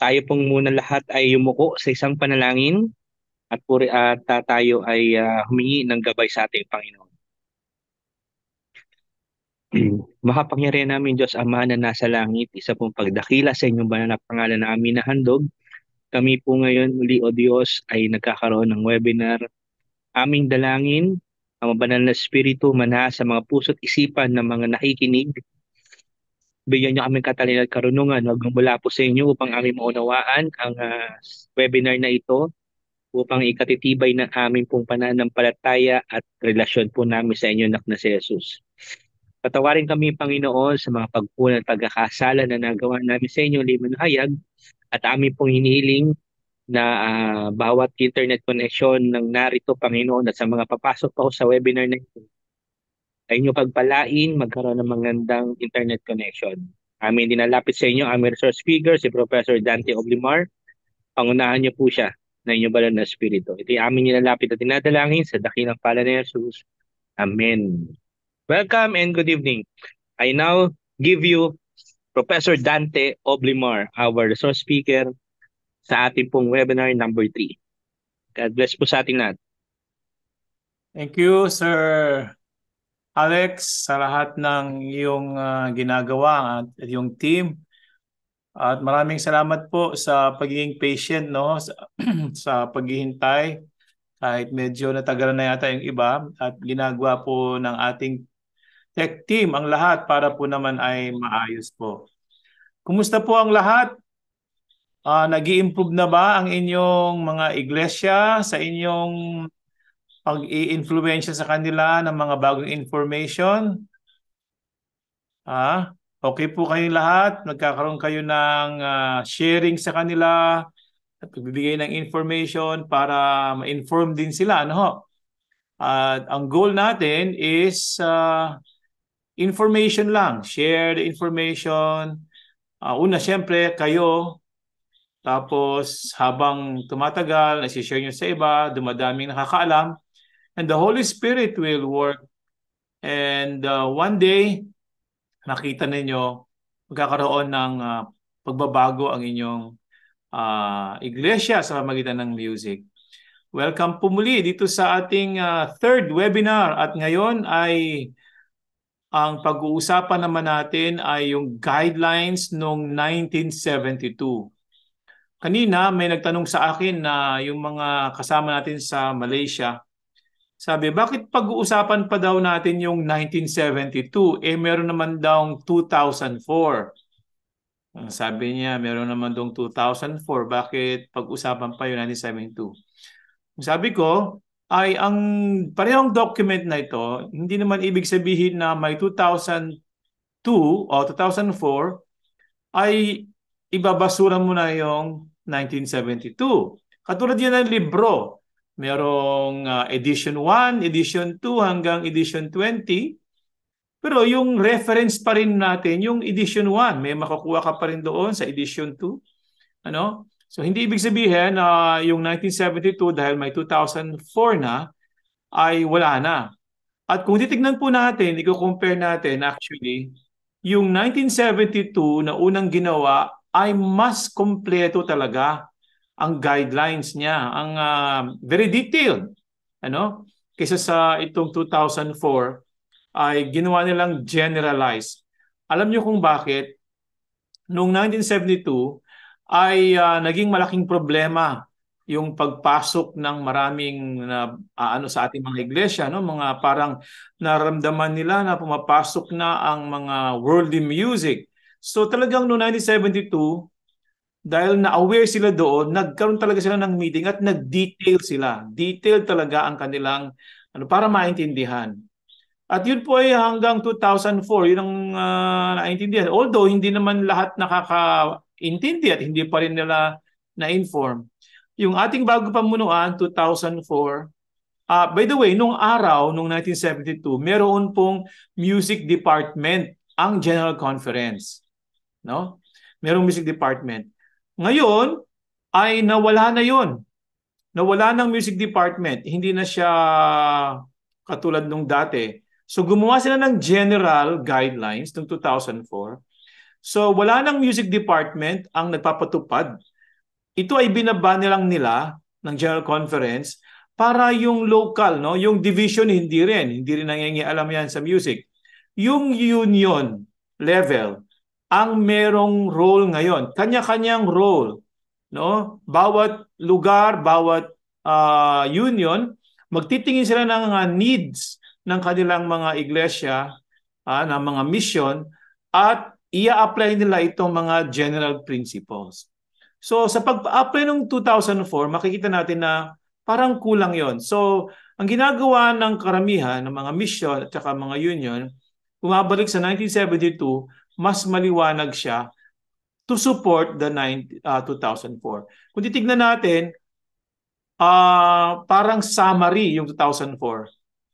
tayo pong muna lahat ay yumuko sa isang panalangin at puri at uh, tayo ay uh, humingi ng gabay sa ating Panginoon. Mahapangyarihan namin Diyos Ama na nasa langit, isa pong pagdakila sa inyong banal na pangalan namin na handog. Kami po ngayon uli o Diyos ay nagkakaroon ng webinar. Aming dalangin ang banal na Espiritu manha sa mga puso't isipan ng mga nakikinig Bigyan niyo kaming katalin at karunungan. Huwag mula po sa inyo upang aming maunawaan ang uh, webinar na ito upang ikatitibay ng aming pong pananampalataya at relasyon po namin sa inyo, anak na si Jesus. Patawarin kami, Panginoon, sa mga pagpunan at pagkakasala na nagawa namin sa inyo, liman hayag, at aming pong hinihiling na uh, bawat internet connection ng narito, Panginoon, at sa mga papasok pa sa webinar na ito, ay inyo pagpalain, magkaroon ng magandang internet connection. Amin dinalapit sa inyo ang resource speaker, si Professor Dante Oblimar. Pangunahan niyo po siya na inyong banal na spirito. Ito ay amin nilalapit at dinadalangin sa dakilang pala ni Jesus. Amen. Welcome and good evening. I now give you Professor Dante Oblimar, our resource speaker sa ating pong webinar number 3. God bless po sa ating lahat. Thank you, Sir Alex, sa lahat ng iyong uh, ginagawa at iyong team. At maraming salamat po sa pagiging patient no sa, sa paghihintay kahit medyo natagalan na yata yung iba at ginagawa po ng ating tech team ang lahat para po naman ay maayos po. Kumusta po ang lahat? Uh, ah, nag improve na ba ang inyong mga iglesia sa inyong pag iinfluensya sa kanila ng mga bagong information. Ah, okay po kayong lahat. Magkakaroon kayo ng uh, sharing sa kanila at pagbibigay ng information para ma-inform din sila. Ano ho? At ang goal natin is uh, information lang. Share the information. Uh, una, syempre, kayo. Tapos, habang tumatagal, share niyo sa iba, dumadaming nakakaalam. And the Holy Spirit will work. And uh, one day, nakita ninyo, magkakaroon ng uh, pagbabago ang inyong uh, iglesia sa pamagitan ng music. Welcome po muli dito sa ating uh, third webinar at ngayon ay ang pag-uusapan naman natin ay yung guidelines noong 1972. Kanina may nagtanong sa akin na yung mga kasama natin sa Malaysia sabi, bakit pag-uusapan pa daw natin yung 1972? Eh, meron naman daw 2004. Ah, sabi niya, meron naman daw 2004. Bakit pag-usapan pa yung 1972? Sabi ko, ay ang parehong document na ito, hindi naman ibig sabihin na may 2002 o 2004 ay ibabasura mo na yung 1972. Katulad yan ng libro merong uh, edition 1, edition 2 hanggang edition 20. Pero yung reference pa rin natin, yung edition 1, may makukuha ka pa rin doon sa edition 2. Ano? So hindi ibig sabihin na uh, yung 1972 dahil may 2004 na ay wala na. At kung titignan po natin, i-compare natin actually, yung 1972 na unang ginawa ay mas kompleto talaga ang guidelines niya, ang uh, very detailed. Ano? Kaysa sa itong 2004 ay ginawa nilang generalize. Alam niyo kung bakit? Noong 1972 ay uh, naging malaking problema yung pagpasok ng maraming na uh, ano sa ating mga iglesia no mga parang naramdaman nila na pumapasok na ang mga worldly music so talagang noong 1972 dahil na-aware sila doon, nagkaroon talaga sila ng meeting at nag-detail sila. Detail talaga ang kanilang ano para maintindihan. At yun po ay hanggang 2004, yun ang uh, naintindihan. Although hindi naman lahat nakaka-intindi at hindi pa rin nila na-inform. Yung ating bago pamunuan, 2004, uh, by the way, nung araw, nung 1972, meron pong music department ang General Conference. No? Merong music department. Ngayon, ay nawala na yon. Nawala ng music department. Hindi na siya katulad nung dati. So gumawa sila ng general guidelines noong 2004. So wala ng music department ang nagpapatupad. Ito ay binaba nilang nila ng general conference para yung local, no? yung division hindi rin, hindi rin nangyayari alam yan sa music. Yung union level, ang merong role ngayon. Kanya-kanyang role. No? Bawat lugar, bawat uh, union, magtitingin sila ng uh, needs ng kanilang mga iglesia, uh, ng mga mission, at ia-apply nila itong mga general principles. So sa pag-apply ng 2004, makikita natin na parang kulang yon. So ang ginagawa ng karamihan ng mga mission at saka mga union, kumabalik sa 1972 mas maliwanag siya to support the 9, uh, 2004. Kung titignan natin, uh, parang summary yung 2004.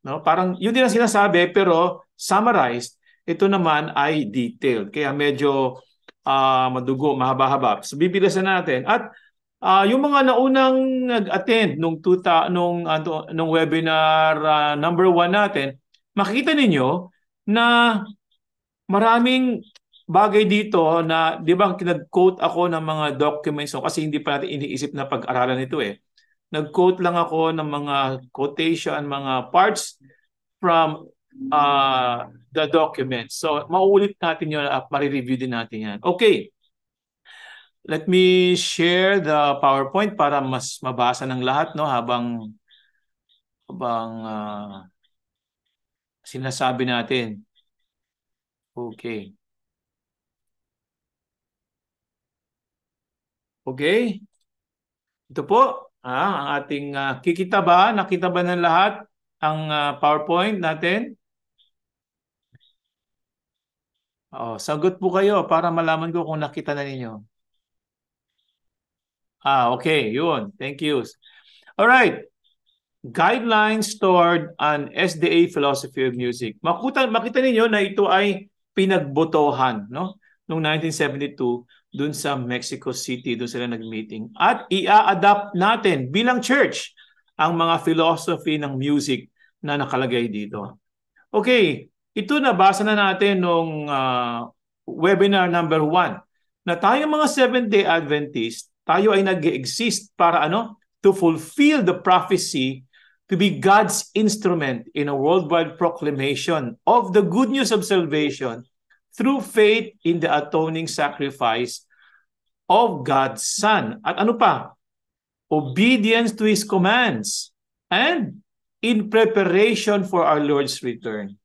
No? Parang yun din ang sinasabi pero summarized. Ito naman ay detailed. Kaya medyo uh, madugo, mahaba-haba. So bibilisan natin. At uh, yung mga naunang nag-attend nung, tuta, nung, uh, nung webinar uh, number one natin, makikita ninyo na maraming bagay dito na, di ba, kinag quote ako ng mga documents ko kasi hindi pa natin iniisip na pag-aralan ito eh. Nag-quote lang ako ng mga quotation, mga parts from uh, the documents. So, maulit natin yun at marireview din natin yan. Okay. Let me share the PowerPoint para mas mabasa ng lahat no habang habang uh, sinasabi natin. Okay. Okay? Ito po, ah, ang ating uh, ah, kikita ba? Nakita ba ng lahat ang uh, PowerPoint natin? Oh, sagot po kayo para malaman ko kung nakita na ninyo. Ah, okay, yun. Thank you. All right. Guidelines toward an SDA philosophy of music. Makuta, makita ninyo na ito ay pinagbotohan no? noong 1972 dun sa Mexico City, dun sila nag-meeting. At ia-adapt natin bilang church ang mga philosophy ng music na nakalagay dito. Okay, ito nabasa na natin nung uh, webinar number one na tayo mga Seventh-day Adventist, tayo ay nag exist para ano? To fulfill the prophecy to be God's instrument in a worldwide proclamation of the good news of salvation through faith in the atoning sacrifice of God's Son. At ano pa? Obedience to His commands and in preparation for our Lord's return.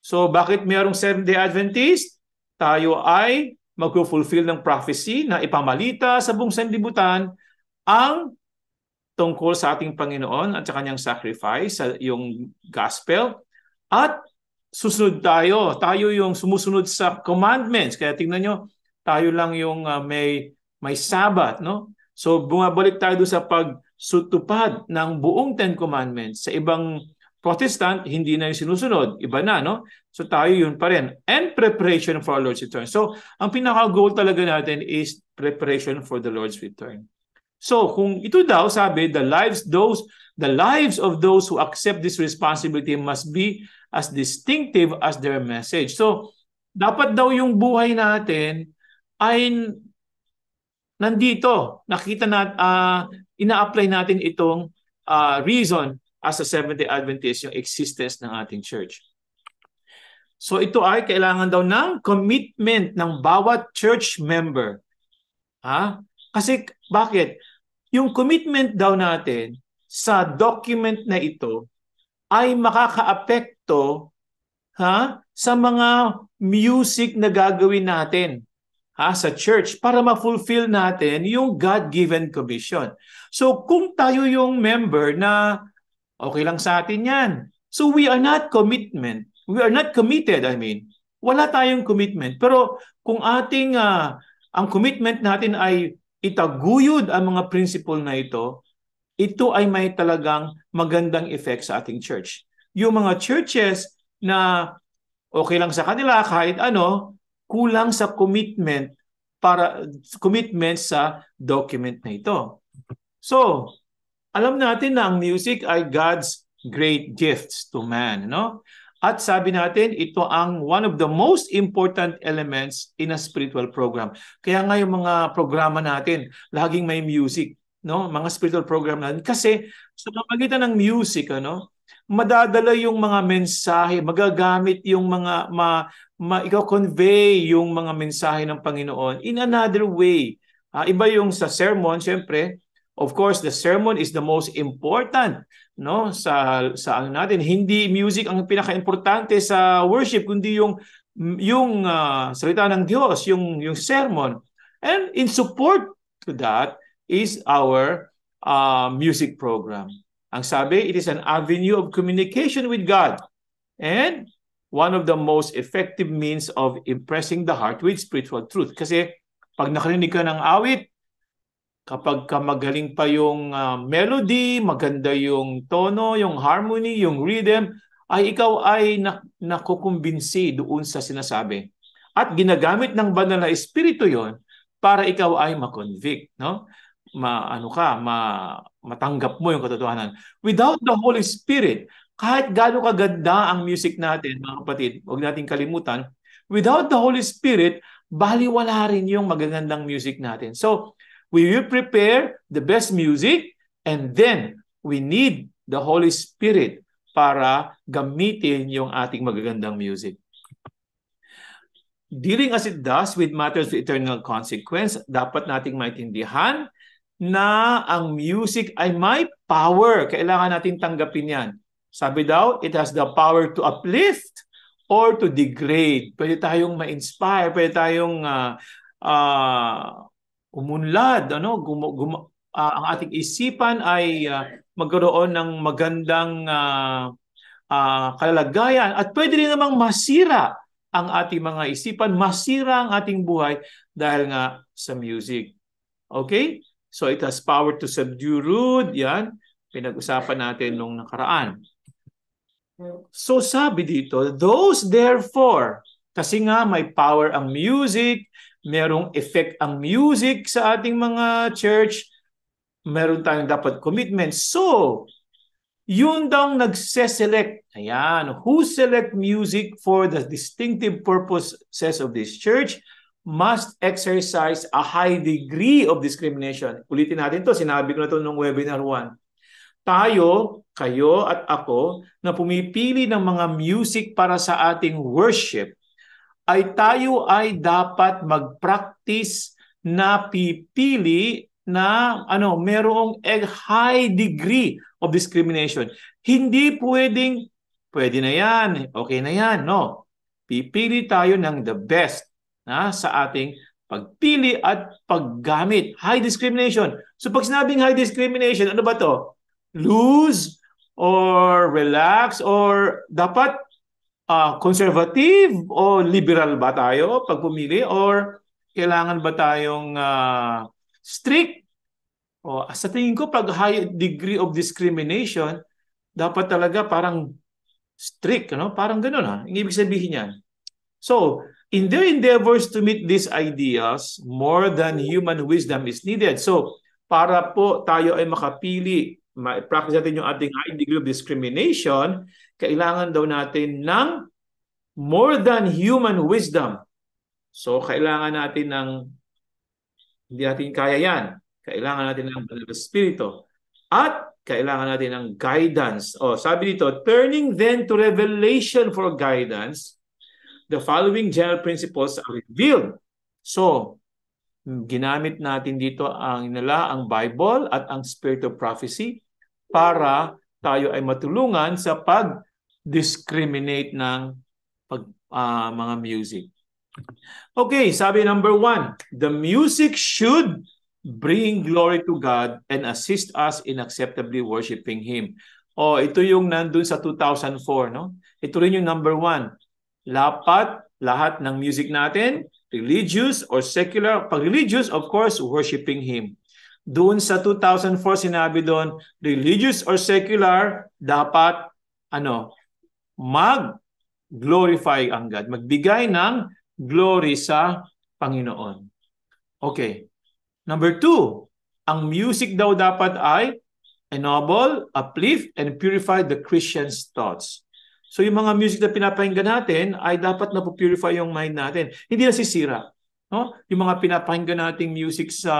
So bakit mayroong Seventh-day Adventist? Tayo ay magpo-fulfill ng prophecy na ipamalita sa buong sanlibutan ang tungkol sa ating Panginoon at sa kanyang sacrifice, sa yung gospel, at susunod tayo. Tayo yung sumusunod sa commandments. Kaya tingnan nyo, tayo lang yung uh, may may sabat, no? So bumabalik tayo sa pagsutupad ng buong Ten Commandments. Sa ibang Protestant, hindi na yung sinusunod. Iba na, no? So tayo yun pa rin. And preparation for our Lord's return. So ang pinaka-goal talaga natin is preparation for the Lord's return. So kung ito daw, sabi, the lives, those, the lives of those who accept this responsibility must be as distinctive as their message. So, dapat daw yung buhay natin ay nandito. Nakita na, uh, ah, ina-apply natin itong uh, reason as a Seventh-day Adventist, yung existence ng ating church. So ito ay kailangan daw ng commitment ng bawat church member. Ha? Kasi bakit? Yung commitment daw natin sa document na ito ay makaka-affect epekto ha, sa mga music na gagawin natin ha, sa church para ma-fulfill natin yung God-given commission. So kung tayo yung member na okay lang sa atin yan. So we are not commitment. We are not committed, I mean. Wala tayong commitment. Pero kung ating uh, ang commitment natin ay itaguyod ang mga principle na ito, ito ay may talagang magandang effect sa ating church yung mga churches na okay lang sa kanila kahit ano, kulang sa commitment para commitment sa document na ito. So, alam natin na ang music ay God's great gifts to man, no? At sabi natin, ito ang one of the most important elements in a spiritual program. Kaya nga yung mga programa natin, laging may music, no? Mga spiritual program natin kasi sa pamagitan ng music, ano, madadala yung mga mensahe, magagamit yung mga ma, ma ikaw convey yung mga mensahe ng Panginoon in another way. Uh, iba yung sa sermon, syempre, Of course, the sermon is the most important, no? Sa sa ano natin, hindi music ang pinakaimportante sa worship kundi yung yung uh, salita ng Diyos, yung yung sermon. And in support to that is our uh, music program. Ang sabi, it is an avenue of communication with God and one of the most effective means of impressing the heart with spiritual truth. Kasi pag nakarinig ka ng awit, kapag ka magaling pa yung uh, melody, maganda yung tono, yung harmony, yung rhythm, ay ikaw ay na- nakukumbinsi doon sa sinasabi. At ginagamit ng banal na espiritu yon para ikaw ay makonvict, no? Maano ka, ma matanggap mo yung katotohanan. Without the Holy Spirit, kahit gano'ng kaganda ang music natin, mga kapatid, huwag natin kalimutan, without the Holy Spirit, baliwala rin yung magagandang music natin. So, we will prepare the best music and then we need the Holy Spirit para gamitin yung ating magagandang music. Dealing as it does with matters of eternal consequence, dapat nating maintindihan na ang music ay may power. Kailangan natin tanggapin yan. Sabi daw, it has the power to uplift or to degrade. Pwede tayong ma-inspire, pwede tayong uh, uh, umunlad. Ano? Gum- gum- uh, ang ating isipan ay uh, magkaroon ng magandang uh, uh, kalagayan at pwede rin namang masira ang ating mga isipan, masira ang ating buhay dahil nga sa music. Okay? So it has power to subdue rude. Yan, pinag-usapan natin nung nakaraan. So sabi dito, those therefore, kasi nga may power ang music, merong effect ang music sa ating mga church, meron tayong dapat commitment. So, yun daw nagse-select. Ayan, who select music for the distinctive purposes of this church? must exercise a high degree of discrimination. Ulitin natin to, sinabi ko na to nung webinar 1. Tayo, kayo at ako na pumipili ng mga music para sa ating worship ay tayo ay dapat mag-practice na pipili na ano, merong a high degree of discrimination. Hindi pwedeng pwede na 'yan, okay na 'yan, no. Pipili tayo ng the best na, sa ating pagpili at paggamit. High discrimination. So pag sinabing high discrimination, ano ba to? Loose or relax or dapat uh, conservative o liberal ba tayo pag pumili or kailangan ba tayong uh, strict? O sa tingin ko pag high degree of discrimination, dapat talaga parang strict, ano? Parang ganoon ha. Ang ibig sabihin niyan. So, in their endeavors to meet these ideas, more than human wisdom is needed. So, para po tayo ay makapili, ma-practice natin yung ating high degree of discrimination, kailangan daw natin ng more than human wisdom. So, kailangan natin ng, hindi natin kaya yan. Kailangan natin ng Banal Espiritu. At kailangan natin ng guidance. O, oh, sabi dito, turning then to revelation for guidance, the following general principles are revealed. So, ginamit natin dito ang nila ang Bible at ang Spirit of Prophecy para tayo ay matulungan sa pag-discriminate ng pag, uh, mga music. Okay, sabi number one, the music should bring glory to God and assist us in acceptably worshiping Him. Oh, ito yung nandun sa 2004, no? Ito rin yung number one. Lapat lahat ng music natin, religious or secular. Pag religious, of course, worshiping Him. Doon sa 2004, sinabi doon, religious or secular, dapat ano, mag-glorify ang God. Magbigay ng glory sa Panginoon. Okay. Number two, ang music daw dapat ay ennoble, uplift, and purify the Christian's thoughts. So yung mga music na pinapakinggan natin ay dapat na purify yung mind natin. Hindi na sisira. No? Yung mga pinapakinggan nating music sa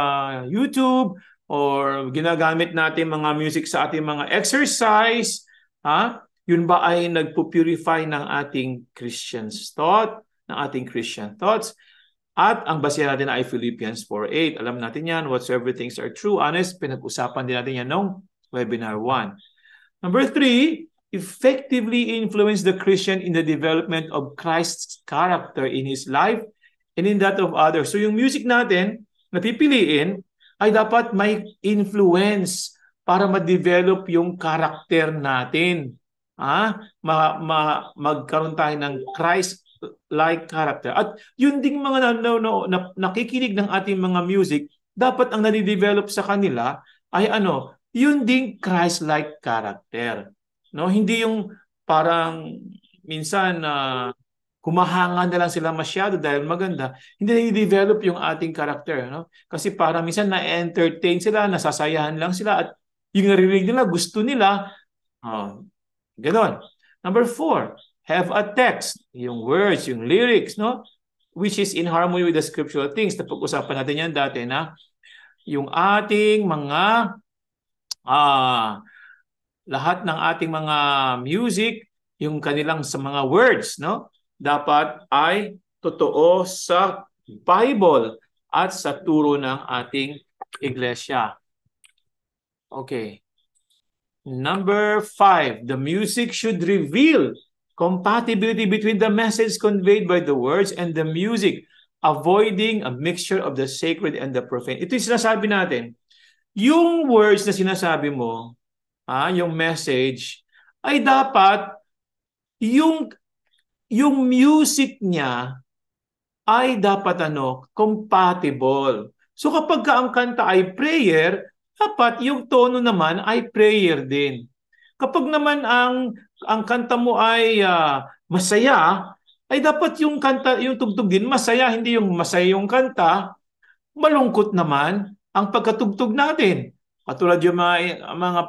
YouTube or ginagamit natin mga music sa ating mga exercise, ha? yun ba ay nagpo-purify ng ating Christian's thought, ng ating Christian thoughts? At ang basihan natin ay Philippians 4.8. Alam natin yan, whatsoever things are true, honest, pinag-usapan din natin yan noong webinar 1. Number three, effectively influence the Christian in the development of Christ's character in his life and in that of others. So yung music natin na pipiliin ay dapat may influence para ma-develop yung character natin. Ah, ma, ma, magkaroon tayo ng Christ-like character. At yun ding mga na, na, na, nakikinig ng ating mga music, dapat ang nadidevelop sa kanila ay ano, yun ding Christ-like character. No, hindi yung parang minsan na uh, humahanga na lang sila masyado dahil maganda, hindi na i develop yung ating karakter. No? Kasi para minsan na-entertain sila, nasasayahan lang sila at yung naririnig nila, gusto nila. Uh, ganon. Number four, have a text, yung words, yung lyrics, no? which is in harmony with the scriptural things. Napag-usapan natin yan dati na yung ating mga ah, uh, lahat ng ating mga music, yung kanilang sa mga words, no? Dapat ay totoo sa Bible at sa turo ng ating iglesia. Okay. Number five, the music should reveal compatibility between the message conveyed by the words and the music, avoiding a mixture of the sacred and the profane. Ito yung sinasabi natin. Yung words na sinasabi mo, ah, yung message, ay dapat yung yung music niya ay dapat ano, compatible. So kapag ka ang kanta ay prayer, dapat yung tono naman ay prayer din. Kapag naman ang ang kanta mo ay uh, masaya, ay dapat yung kanta, yung tugtog din masaya, hindi yung masaya yung kanta, malungkot naman ang pagkatugtog natin. Katulad yung mga, mga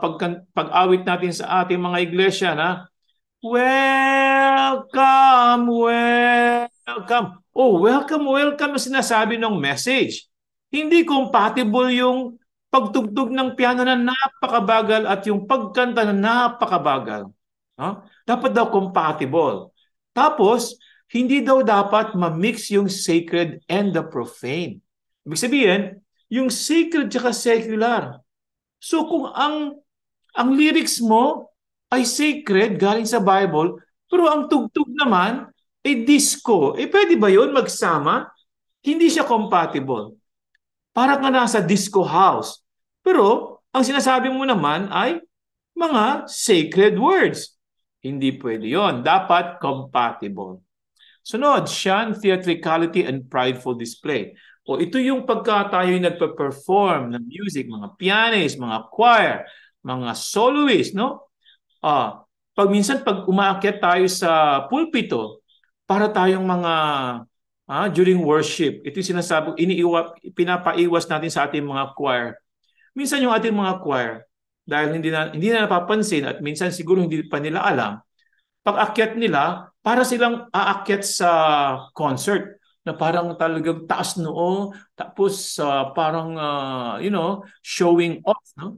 pag-awit pag natin sa ating mga iglesia na Welcome, welcome. Oh, welcome, welcome ang sinasabi ng message. Hindi compatible yung pagtugtog ng piano na napakabagal at yung pagkanta na napakabagal. No? Dapat daw compatible. Tapos, hindi daw dapat ma-mix yung sacred and the profane. Ibig sabihin, yung sacred at secular, So kung ang ang lyrics mo ay sacred galing sa Bible, pero ang tugtog naman ay disco. Eh pwede ba 'yon magsama? Hindi siya compatible. Para ka nasa disco house. Pero ang sinasabi mo naman ay mga sacred words. Hindi pwede 'yon. Dapat compatible. Sunod, shun theatricality and prideful display. O ito yung pagka tayo nagpe perform ng music, mga pianist, mga choir, mga soloist, no? Ah, pag minsan pag umaakyat tayo sa pulpito para tayong mga ah, during worship, ito yung sinasabi, iniiwa, pinapaiwas natin sa ating mga choir. Minsan yung ating mga choir, dahil hindi na, hindi na napapansin at minsan siguro hindi pa nila alam, pag akyat nila, para silang aakyat sa concert na parang talagang taas noo, tapos uh, parang, uh, you know, showing off. No?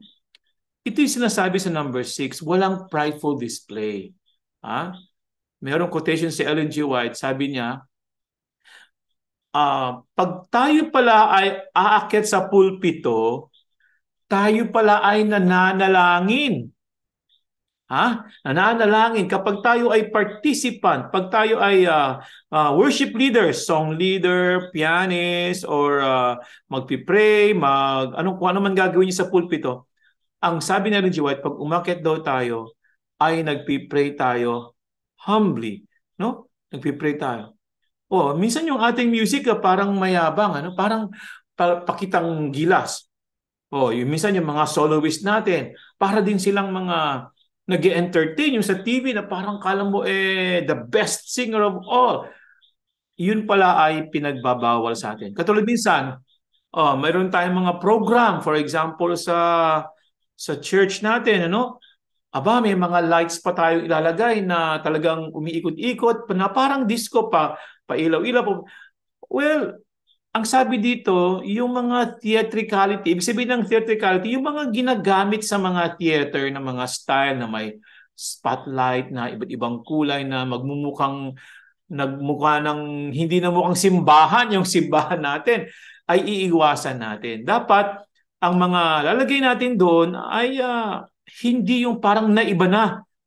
Ito yung sinasabi sa number 6, walang prideful display. Ha? Merong quotation si Ellen G. White, sabi niya, uh, pag tayo pala ay aakit sa pulpito, tayo pala ay nananalangin Ha? Nananalangin kapag tayo ay participant, pag tayo ay uh, uh, worship leader, song leader, pianist or uh, magpi-pray, mag anong kung ano man gagawin niyo sa pulpito. Ang sabi ni Ellen G. White, pag umakyat daw tayo, ay nagpi-pray tayo humbly, no? Nagpi-pray tayo. Oh, minsan yung ating music uh, parang mayabang, ano? Parang pa- pakitang gilas. Oh, yung minsan yung mga soloist natin, para din silang mga nag entertain yung sa TV na parang kala mo eh the best singer of all. Yun pala ay pinagbabawal sa atin. Katulad minsan, oh, mayroon tayong mga program for example sa sa church natin ano? Aba, may mga lights pa tayo ilalagay na talagang umiikot-ikot, na parang disco pa, pailaw-ilaw. Well, ang sabi dito, yung mga theatricality, ibig sabihin ng theatricality, yung mga ginagamit sa mga theater na mga style na may spotlight na iba't ibang kulay na magmumukhang nagmukha ng hindi na mukhang simbahan yung simbahan natin ay iiwasan natin. Dapat ang mga lalagay natin doon ay uh, hindi yung parang naiba na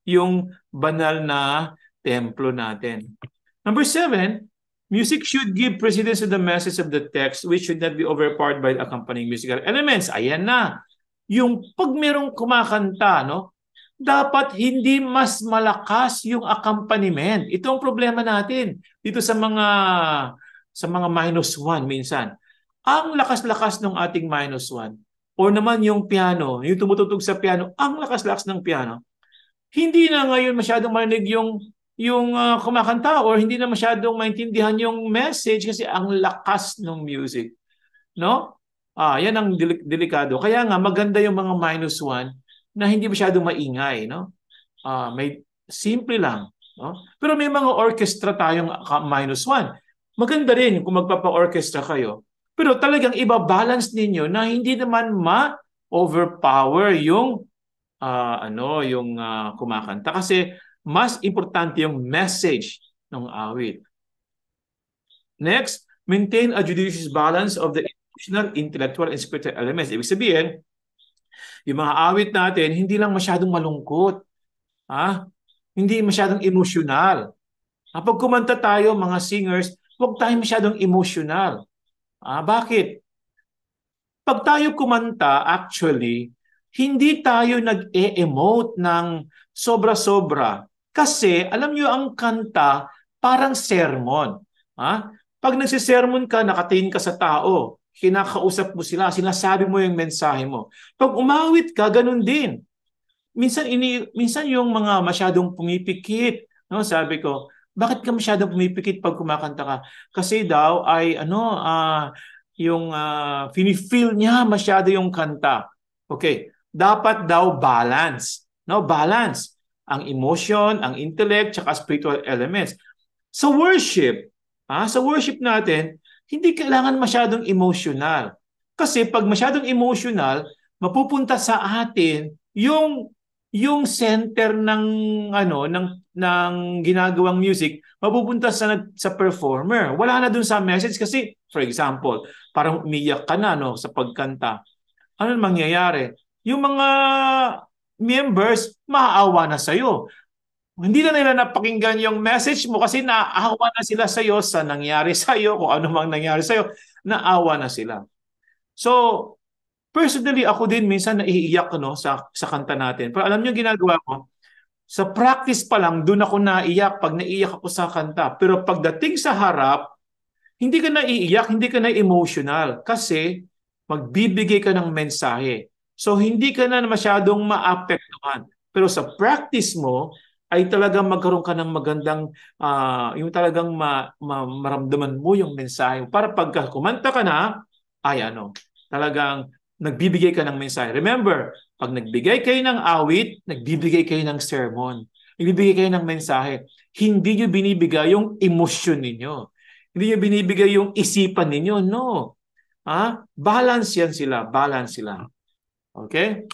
yung banal na templo natin. Number seven, Music should give precedence to the message of the text which should not be overpowered by the accompanying musical elements. Ayan na. Yung pag merong kumakanta, no? dapat hindi mas malakas yung accompaniment. Ito ang problema natin dito sa mga sa mga minus one minsan. Ang lakas-lakas ng ating minus one or naman yung piano, yung tumutugtog sa piano, ang lakas-lakas ng piano. Hindi na ngayon masyadong marinig yung yung uh, kumakanta or hindi na masyadong maintindihan yung message kasi ang lakas ng music. No? Ah, yan ang delik- delikado. Kaya nga maganda yung mga minus one na hindi masyadong maingay, no? Ah, may simple lang, no? Pero may mga orchestra tayong minus one. Maganda rin kung magpapa-orchestra kayo. Pero talagang iba-balance ninyo na hindi naman ma-overpower yung uh, ano, yung uh, kumakanta kasi mas importante yung message ng awit. Next, maintain a judicious balance of the emotional, intellectual, and spiritual elements. Ibig sabihin, yung mga awit natin, hindi lang masyadong malungkot. Ha? Hindi masyadong emosyonal. Kapag kumanta tayo, mga singers, huwag tayong masyadong emosyonal. Ah, bakit? Pag tayo kumanta, actually, hindi tayo nag-e-emote ng sobra-sobra. Kasi alam niyo ang kanta parang sermon. Ha? Pag nagsisermon ka, nakatingin ka sa tao, kinakausap mo sila, sinasabi mo yung mensahe mo. Pag umawit ka, ganun din. Minsan, ini, minsan yung mga masyadong pumipikit, no, sabi ko, bakit ka masyadong pumipikit pag kumakanta ka? Kasi daw ay ano, uh, yung uh, ah, feel niya masyado yung kanta. Okay, dapat daw balance, no? Balance ang emotion, ang intellect, tsaka spiritual elements. Sa worship, ah, sa worship natin, hindi kailangan masyadong emotional. Kasi pag masyadong emotional, mapupunta sa atin yung yung center ng ano ng ng ginagawang music mapupunta sa nag, sa performer wala na dun sa message kasi for example parang umiyak ka na no sa pagkanta ano mangyayari yung mga members maaawa na sa iyo. Hindi na nila napakinggan yung message mo kasi naawa na sila sa iyo sa nangyari sa'yo, kung ano mang nangyari sa iyo, naawa na sila. So, personally, ako din minsan naiiyak no, sa, sa kanta natin. Pero alam niyo ginagawa ko? Sa practice pa lang, doon ako naiiyak pag naiiyak ako sa kanta. Pero pagdating sa harap, hindi ka naiiyak, hindi ka na emotional kasi magbibigay ka ng mensahe So hindi ka na masyadong maapektuhan. Pero sa practice mo, ay talagang magkaroon ka ng magandang, uh, yung talagang ma, ma, maramdaman mo yung mensahe. Para pagka kumanta ka na, ay ano, talagang nagbibigay ka ng mensahe. Remember, pag nagbigay kayo ng awit, nagbibigay kayo ng sermon. Nagbibigay kayo ng mensahe. Hindi nyo binibigay yung emosyon ninyo. Hindi nyo binibigay yung isipan ninyo. No. Ha? Ah, balance yan sila. Balance sila. Okay?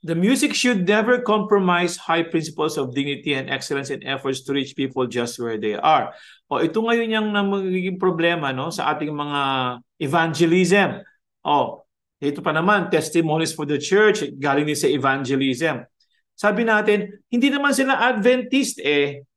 The music should never compromise high principles of dignity and excellence in efforts to reach people just where they are. O ito ngayon yung magiging problema no sa ating mga evangelism. O ito pa naman testimonies for the church galing din sa evangelism. Sabi natin, hindi naman sila Adventist eh.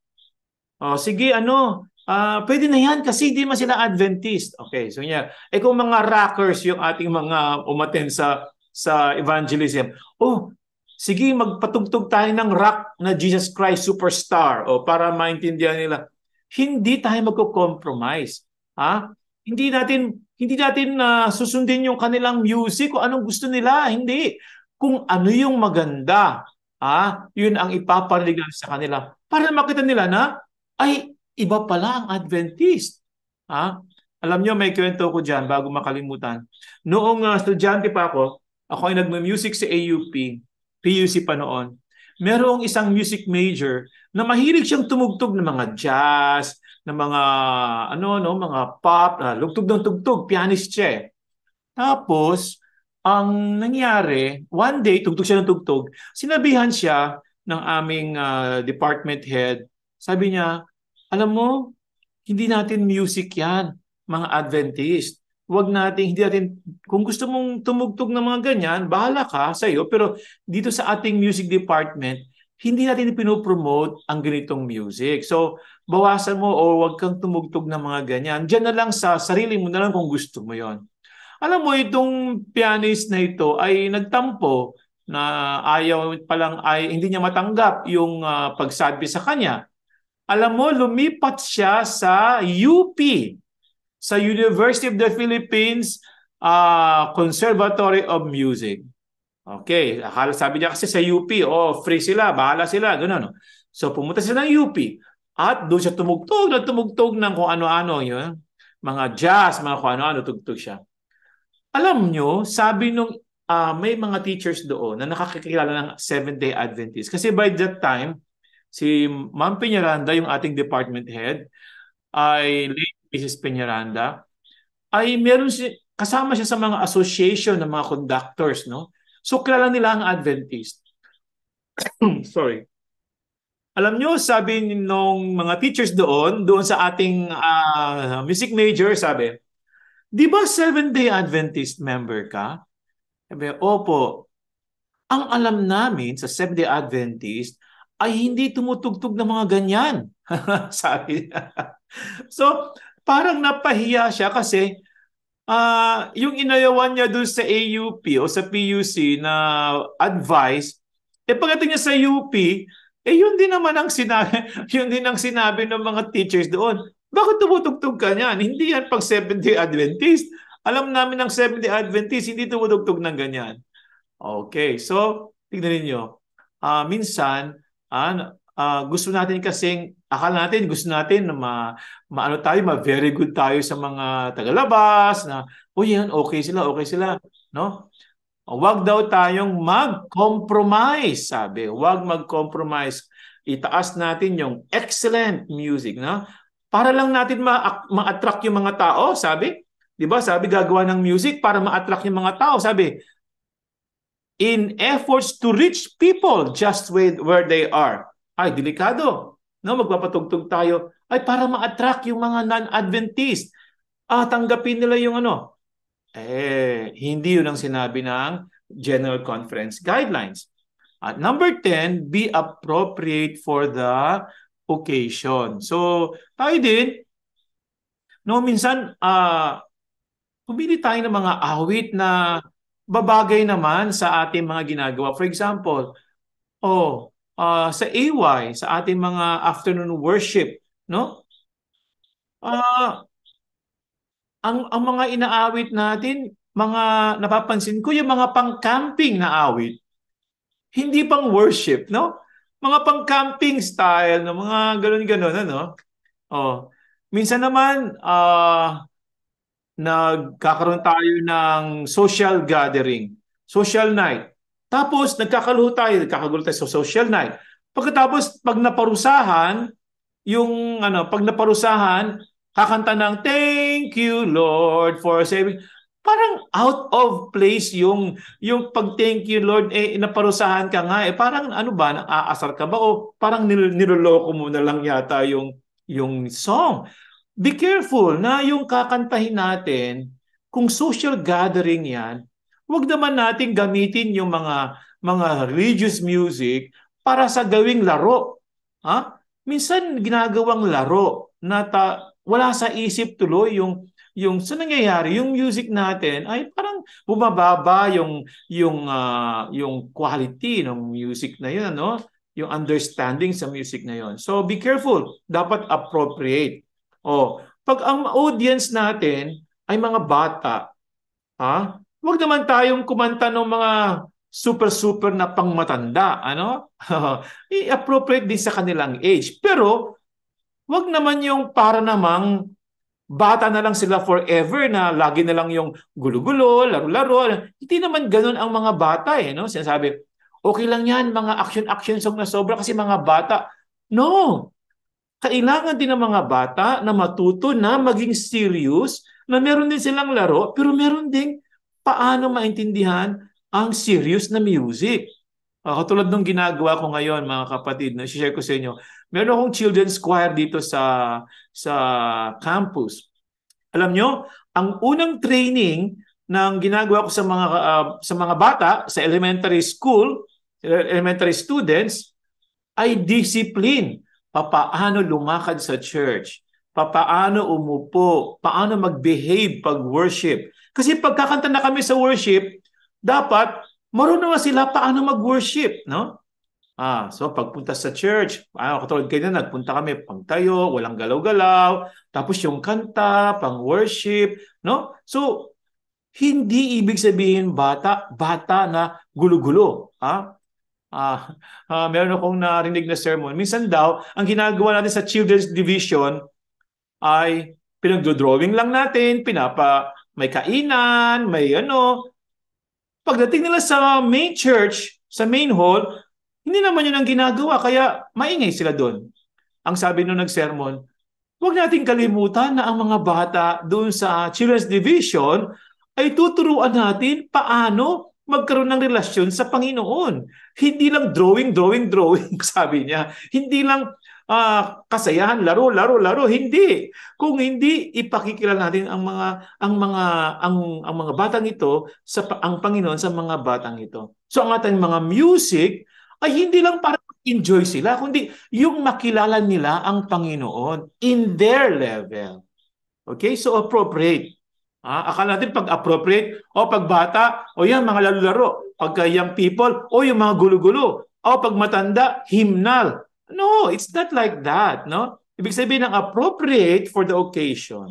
O sige ano, uh, pwede na yan kasi hindi man sila Adventist. Okay, so yan. Eh kung mga rockers yung ating mga umaten sa sa evangelism. Oh, sige magpatugtog tayo ng rock na Jesus Christ Superstar o oh, para maintindihan nila. Hindi tayo magko-compromise. Ha? Hindi natin hindi natin uh, susundin yung kanilang music o anong gusto nila, hindi. Kung ano yung maganda, ha? yun ang ipapaligan sa kanila. Para makita nila na, ay, iba pala ang Adventist. Ha? Alam niyo may kwento ko diyan bago makalimutan. Noong uh, estudyante pa ako, ako ay nagme-music sa AUP, PUC pa noon. Merong isang music major na mahilig siyang tumugtog ng mga jazz, ng mga ano no, mga pop, uh, lugtog ng tugtog, pianist siya. Eh. Tapos ang nangyari, one day tugtog siya ng tugtog, sinabihan siya ng aming uh, department head. Sabi niya, alam mo, hindi natin music 'yan, mga Adventist wag nating hindi natin kung gusto mong tumugtog ng mga ganyan, bahala ka sa iyo pero dito sa ating music department hindi natin pinopromote ang ganitong music. So, bawasan mo o wag kang tumugtog ng mga ganyan. Diyan na lang sa sarili mo na lang kung gusto mo yon. Alam mo, itong pianist na ito ay nagtampo na ayaw palang ay hindi niya matanggap yung uh, ah, pagsadbi sa kanya. Alam mo, lumipat siya sa UP sa University of the Philippines uh, Conservatory of Music. Okay, akala sabi niya kasi sa UP, oh, free sila, bahala sila, gano'n. No? So pumunta sila ng UP at doon siya tumugtog na tumugtog ng kung ano-ano yun. Mga jazz, mga kung ano-ano, tugtog siya. Alam nyo, sabi nung uh, may mga teachers doon na nakakakilala ng Seventh-day Adventist. Kasi by that time, si Ma'am Piñaranda, yung ating department head, ay late Mrs. Peñaranda, ay meron si kasama siya sa mga association ng mga conductors, no? So kilala nila ang Adventist. Sorry. Alam nyo, sabi nung mga teachers doon, doon sa ating uh, music major, sabi, di ba Seventh-day Adventist member ka? Sabi, opo. Ang alam namin sa Seventh-day Adventist ay hindi tumutugtog ng mga ganyan. sabi so, parang napahiya siya kasi uh, yung inayawan niya doon sa AUP o sa PUC na advice, eh pagdating niya sa UP, eh yun din naman ang sinabi, yun din ang sinabi ng mga teachers doon. Bakit tumutugtog ka niyan? Hindi yan pag 70 Adventist. Alam namin ng 70 Adventist, hindi tumutugtog ng ganyan. Okay, so tignan niyo. Uh, ah, minsan, uh, uh, gusto natin kasing, akala natin, gusto natin na ma, maano tayo, ma-very good tayo sa mga tagalabas, na, oh yan, okay sila, okay sila, no? Huwag daw tayong mag-compromise, sabi. Huwag mag-compromise. Itaas natin yung excellent music, no? Para lang natin ma- ma-attract yung mga tao, sabi. 'Di ba? Sabi gagawa ng music para ma-attract yung mga tao, sabi. In efforts to reach people just where they are. Ay, delikado. No, magpapatugtog tayo ay para ma-attract yung mga non-Adventist. Ah, tanggapin nila yung ano. Eh, hindi yun ang sinabi ng General Conference Guidelines. At number 10, be appropriate for the occasion. So, tayo din, no, minsan, uh, pumili tayo ng mga awit na babagay naman sa ating mga ginagawa. For example, oh, uh, sa AY, sa ating mga afternoon worship, no? Uh, ang, ang mga inaawit natin, mga napapansin ko yung mga pang-camping na awit, hindi pang worship, no? Mga pang-camping style, no? mga ganun-ganun, ano? Oh. Minsan naman, uh, nagkakaroon tayo ng social gathering, social night. Tapos, nagkakaluho tayo, nagkakagulo tayo sa social night. Pagkatapos, pag naparusahan, yung ano, pag naparusahan, kakanta ng thank you Lord for saving. Parang out of place yung yung pag thank you Lord eh naparusahan ka nga eh parang ano ba nang aasar ka ba o parang niloloko mo na lang yata yung yung song. Be careful na yung kakantahin natin kung social gathering yan, Huwag naman natin gamitin yung mga mga religious music para sa gawing laro. Ha? Minsan ginagawang laro na ta, wala sa isip tuloy yung yung sa nangyayari yung music natin ay parang bumababa yung yung uh, yung quality ng music na yun ano yung understanding sa music na yun so be careful dapat appropriate oh pag ang audience natin ay mga bata ha Huwag naman tayong kumanta ng mga super-super na pangmatanda, ano? I-appropriate din sa kanilang age. Pero, wag naman yung para namang bata na lang sila forever na lagi na lang yung gulo-gulo, laro-laro. Hindi naman ganun ang mga bata eh, no? Sinasabi, okay lang yan, mga action-action song na sobra kasi mga bata. No! Kailangan din ng mga bata na matuto na maging serious, na meron din silang laro, pero meron ding paano maintindihan ang serious na music. Uh, katulad nung ginagawa ko ngayon mga kapatid, no, share ko sa inyo. Meron akong children's choir dito sa sa campus. Alam nyo, ang unang training ng ginagawa ko sa mga uh, sa mga bata sa elementary school, elementary students ay discipline. Papaano lumakad sa church? Papaano umupo? Paano mag-behave pag worship? Kasi pagkakanta na kami sa worship, dapat marunong na sila paano mag-worship, no? Ah, so pagpunta sa church, ano katulad kayo na, nagpunta kami pangtayo, walang galaw-galaw, tapos yung kanta, pang-worship, no? So, hindi ibig sabihin bata, bata na gulo-gulo. Ah? Ah, ah, meron akong narinig na sermon. Minsan daw, ang ginagawa natin sa children's division ay pinagdodrawing lang natin, pinapa may kainan, may ano. Pagdating nila sa main church, sa main hall, hindi naman yun ang ginagawa, kaya maingay sila doon. Ang sabi nung nag-sermon, huwag nating kalimutan na ang mga bata doon sa Children's Division ay tuturuan natin paano magkaroon ng relasyon sa Panginoon. Hindi lang drawing, drawing, drawing, sabi niya. Hindi lang ah, kasayahan, laro, laro, laro. Hindi. Kung hindi ipakikilala natin ang mga ang mga ang ang mga batang ito sa ang Panginoon sa mga batang ito. So ang ating mga music ay hindi lang para enjoy sila kundi yung makilala nila ang Panginoon in their level. Okay? So appropriate. Ah, akala natin pag appropriate o pag bata o yan mga laro-laro, pagka young people o yung mga gulo-gulo o pag matanda, himnal No, it's not like that, no? Ibig sabihin ng appropriate for the occasion.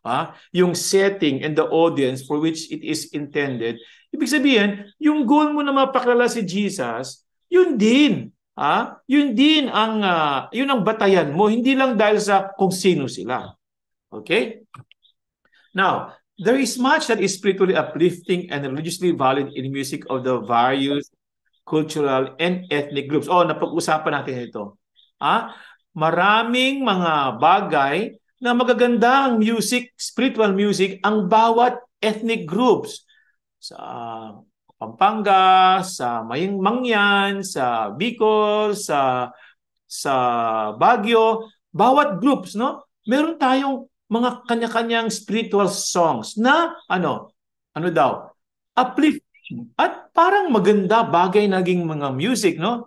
Ha? Yung setting and the audience for which it is intended. Ibig sabihin, yung goal mo na mapakilala si Jesus, yun din. Ha? Yun din ang, uh, yun ang batayan mo, hindi lang dahil sa kung sino sila. Okay? Now, there is much that is spiritually uplifting and religiously valid in music of the various cultural and ethnic groups. Oh, napag-usapan natin ito. Ah, maraming mga bagay na magaganda ang music, spiritual music, ang bawat ethnic groups. Sa Pampanga, sa Maying Mangyan, sa Bicol, sa sa Baguio, bawat groups, no? Meron tayong mga kanya-kanyang spiritual songs na ano, ano daw, uplifting at parang maganda bagay naging mga music, no?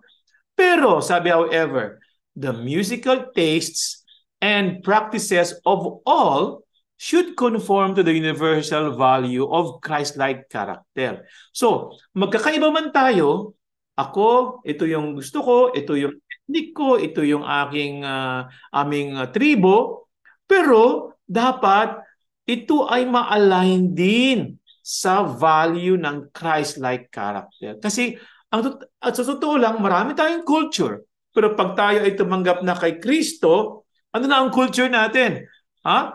Pero, sabi however, the musical tastes and practices of all should conform to the universal value of Christ-like character. So, magkakaiba man tayo, ako, ito yung gusto ko, ito yung ethnic ko, ito yung aking uh, aming uh, tribo, pero dapat ito ay ma-align din sa value ng Christ-like character. Kasi ang at sa totoo lang, marami tayong culture. Pero pag tayo ay tumanggap na kay Kristo, ano na ang culture natin? Ha?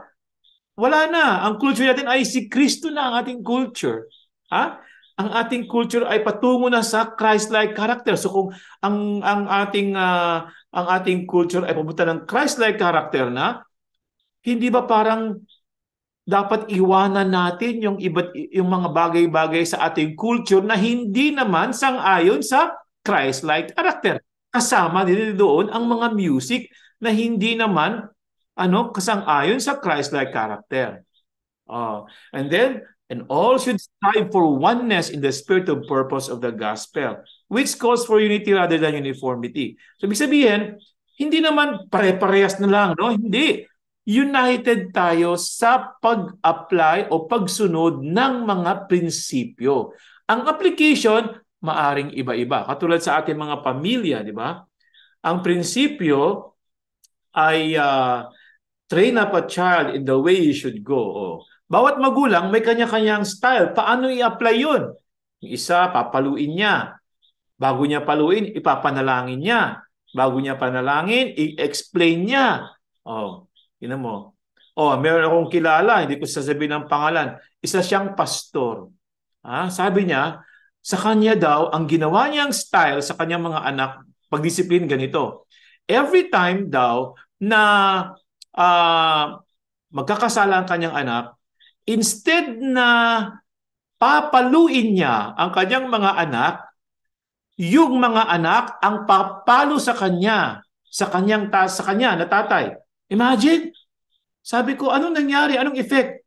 Wala na. Ang culture natin ay si Kristo na ang ating culture. Ha? Ang ating culture ay patungo na sa Christ-like character. So kung ang ang ating uh, ang ating culture ay papunta ng Christ-like character na, hindi ba parang dapat iwanan natin yung iba, yung mga bagay-bagay sa ating culture na hindi naman sang-ayon sa Christ-like character kasama din doon ang mga music na hindi naman ano kasang-ayon sa Christ-like character. Uh, and then and all should strive for oneness in the spirit of purpose of the gospel which calls for unity rather than uniformity. So ibig sabihin, hindi naman pare-parehas na lang, no? Hindi. United tayo sa pag-apply o pagsunod ng mga prinsipyo. Ang application, maaring iba-iba. Katulad sa ating mga pamilya, di ba? Ang prinsipyo ay uh, train up a child in the way he should go. Oh. Bawat magulang may kanya-kanyang style. Paano i-apply yun? Yung isa, papaluin niya. Bago niya paluin, ipapanalangin niya. Bago niya panalangin, i-explain niya. Oh, ina mo. Oh, meron akong kilala, hindi ko sasabihin ang pangalan. Isa siyang pastor. Ah, sabi niya, sa kanya daw, ang ginawa niyang style sa kanyang mga anak, pagdisiplin ganito. Every time daw na uh, magkakasala ang kanyang anak, instead na papaluin niya ang kanyang mga anak, yung mga anak ang papalo sa kanya, sa kanyang ta- sa kanya na tatay. Imagine. Sabi ko, anong nangyari? Anong effect?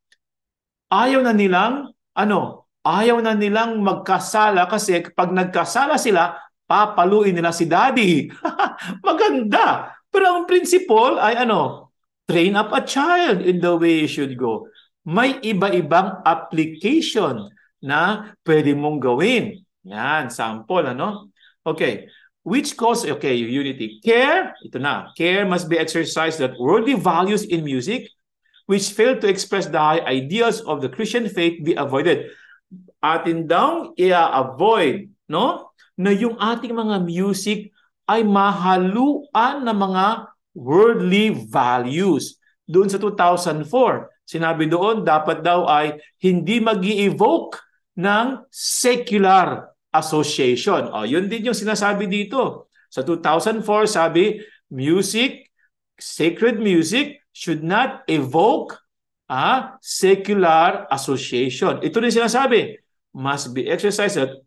Ayaw na nilang ano, Ayaw na nilang magkasala kasi pag nagkasala sila, papaluin nila si daddy. Maganda. Pero ang principle ay ano? Train up a child in the way he should go. May iba-ibang application na pwede mong gawin. Yan, sample, ano? Okay. Which cause, okay, unity. Care, ito na. Care must be exercised that worldly values in music which fail to express the high ideals of the Christian faith be avoided atin daw i-avoid, no? Na yung ating mga music ay mahaluan ng mga worldly values. Doon sa 2004, sinabi doon dapat daw ay hindi mag evoke ng secular association. O, yun din yung sinasabi dito. Sa 2004, sabi, music, sacred music should not evoke a ah, secular association. Ito din sinasabi, must be exercised that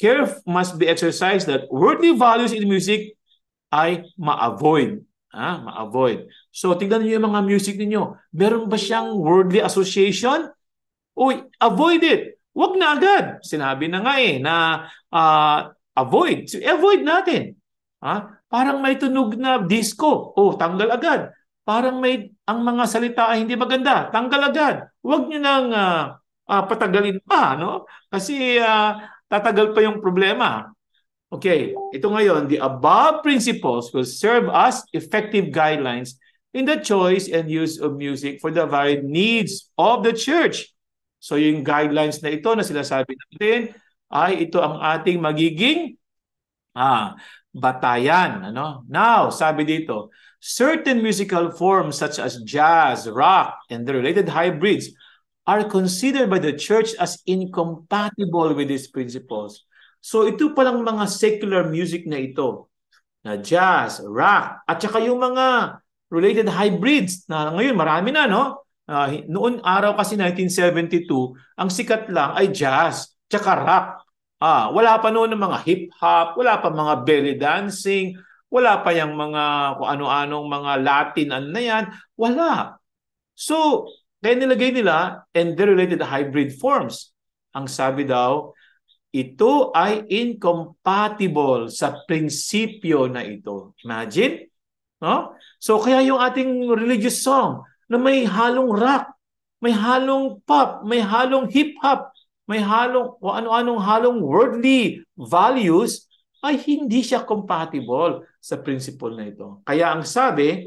care must be exercised that worldly values in music ay ma-avoid. Ha? Ma-avoid. So, tignan niyo yung mga music niyo. Meron ba siyang worldly association? Uy, avoid it. Huwag na agad. Sinabi na nga eh na uh, avoid. So, avoid natin. Ha? Parang may tunog na disco. Oh, tanggal agad. Parang may ang mga salita ay hindi maganda. Tanggal agad. Huwag niyo nang uh, uh, patagalin pa, no? Kasi uh, tatagal pa yung problema. Okay, ito ngayon, the above principles will serve as effective guidelines in the choice and use of music for the varied needs of the church. So yung guidelines na ito na sinasabi natin ay ito ang ating magiging ah, batayan. Ano? Now, sabi dito, certain musical forms such as jazz, rock, and the related hybrids are considered by the church as incompatible with these principles. So ito palang mga secular music na ito, na jazz, rock, at saka yung mga related hybrids na ngayon marami na, no? Uh, noon araw kasi 1972, ang sikat lang ay jazz, tsaka rock. Ah, wala pa noon ng mga hip-hop, wala pa mga belly dancing, wala pa yung mga kung ano-anong mga Latin, ano na yan. Wala. So, kaya nilagay nila and they related hybrid forms. Ang sabi daw, ito ay incompatible sa prinsipyo na ito. Imagine? No? So kaya yung ating religious song na may halong rock, may halong pop, may halong hip-hop, may halong o ano-anong halong worldly values ay hindi siya compatible sa principle na ito. Kaya ang sabi,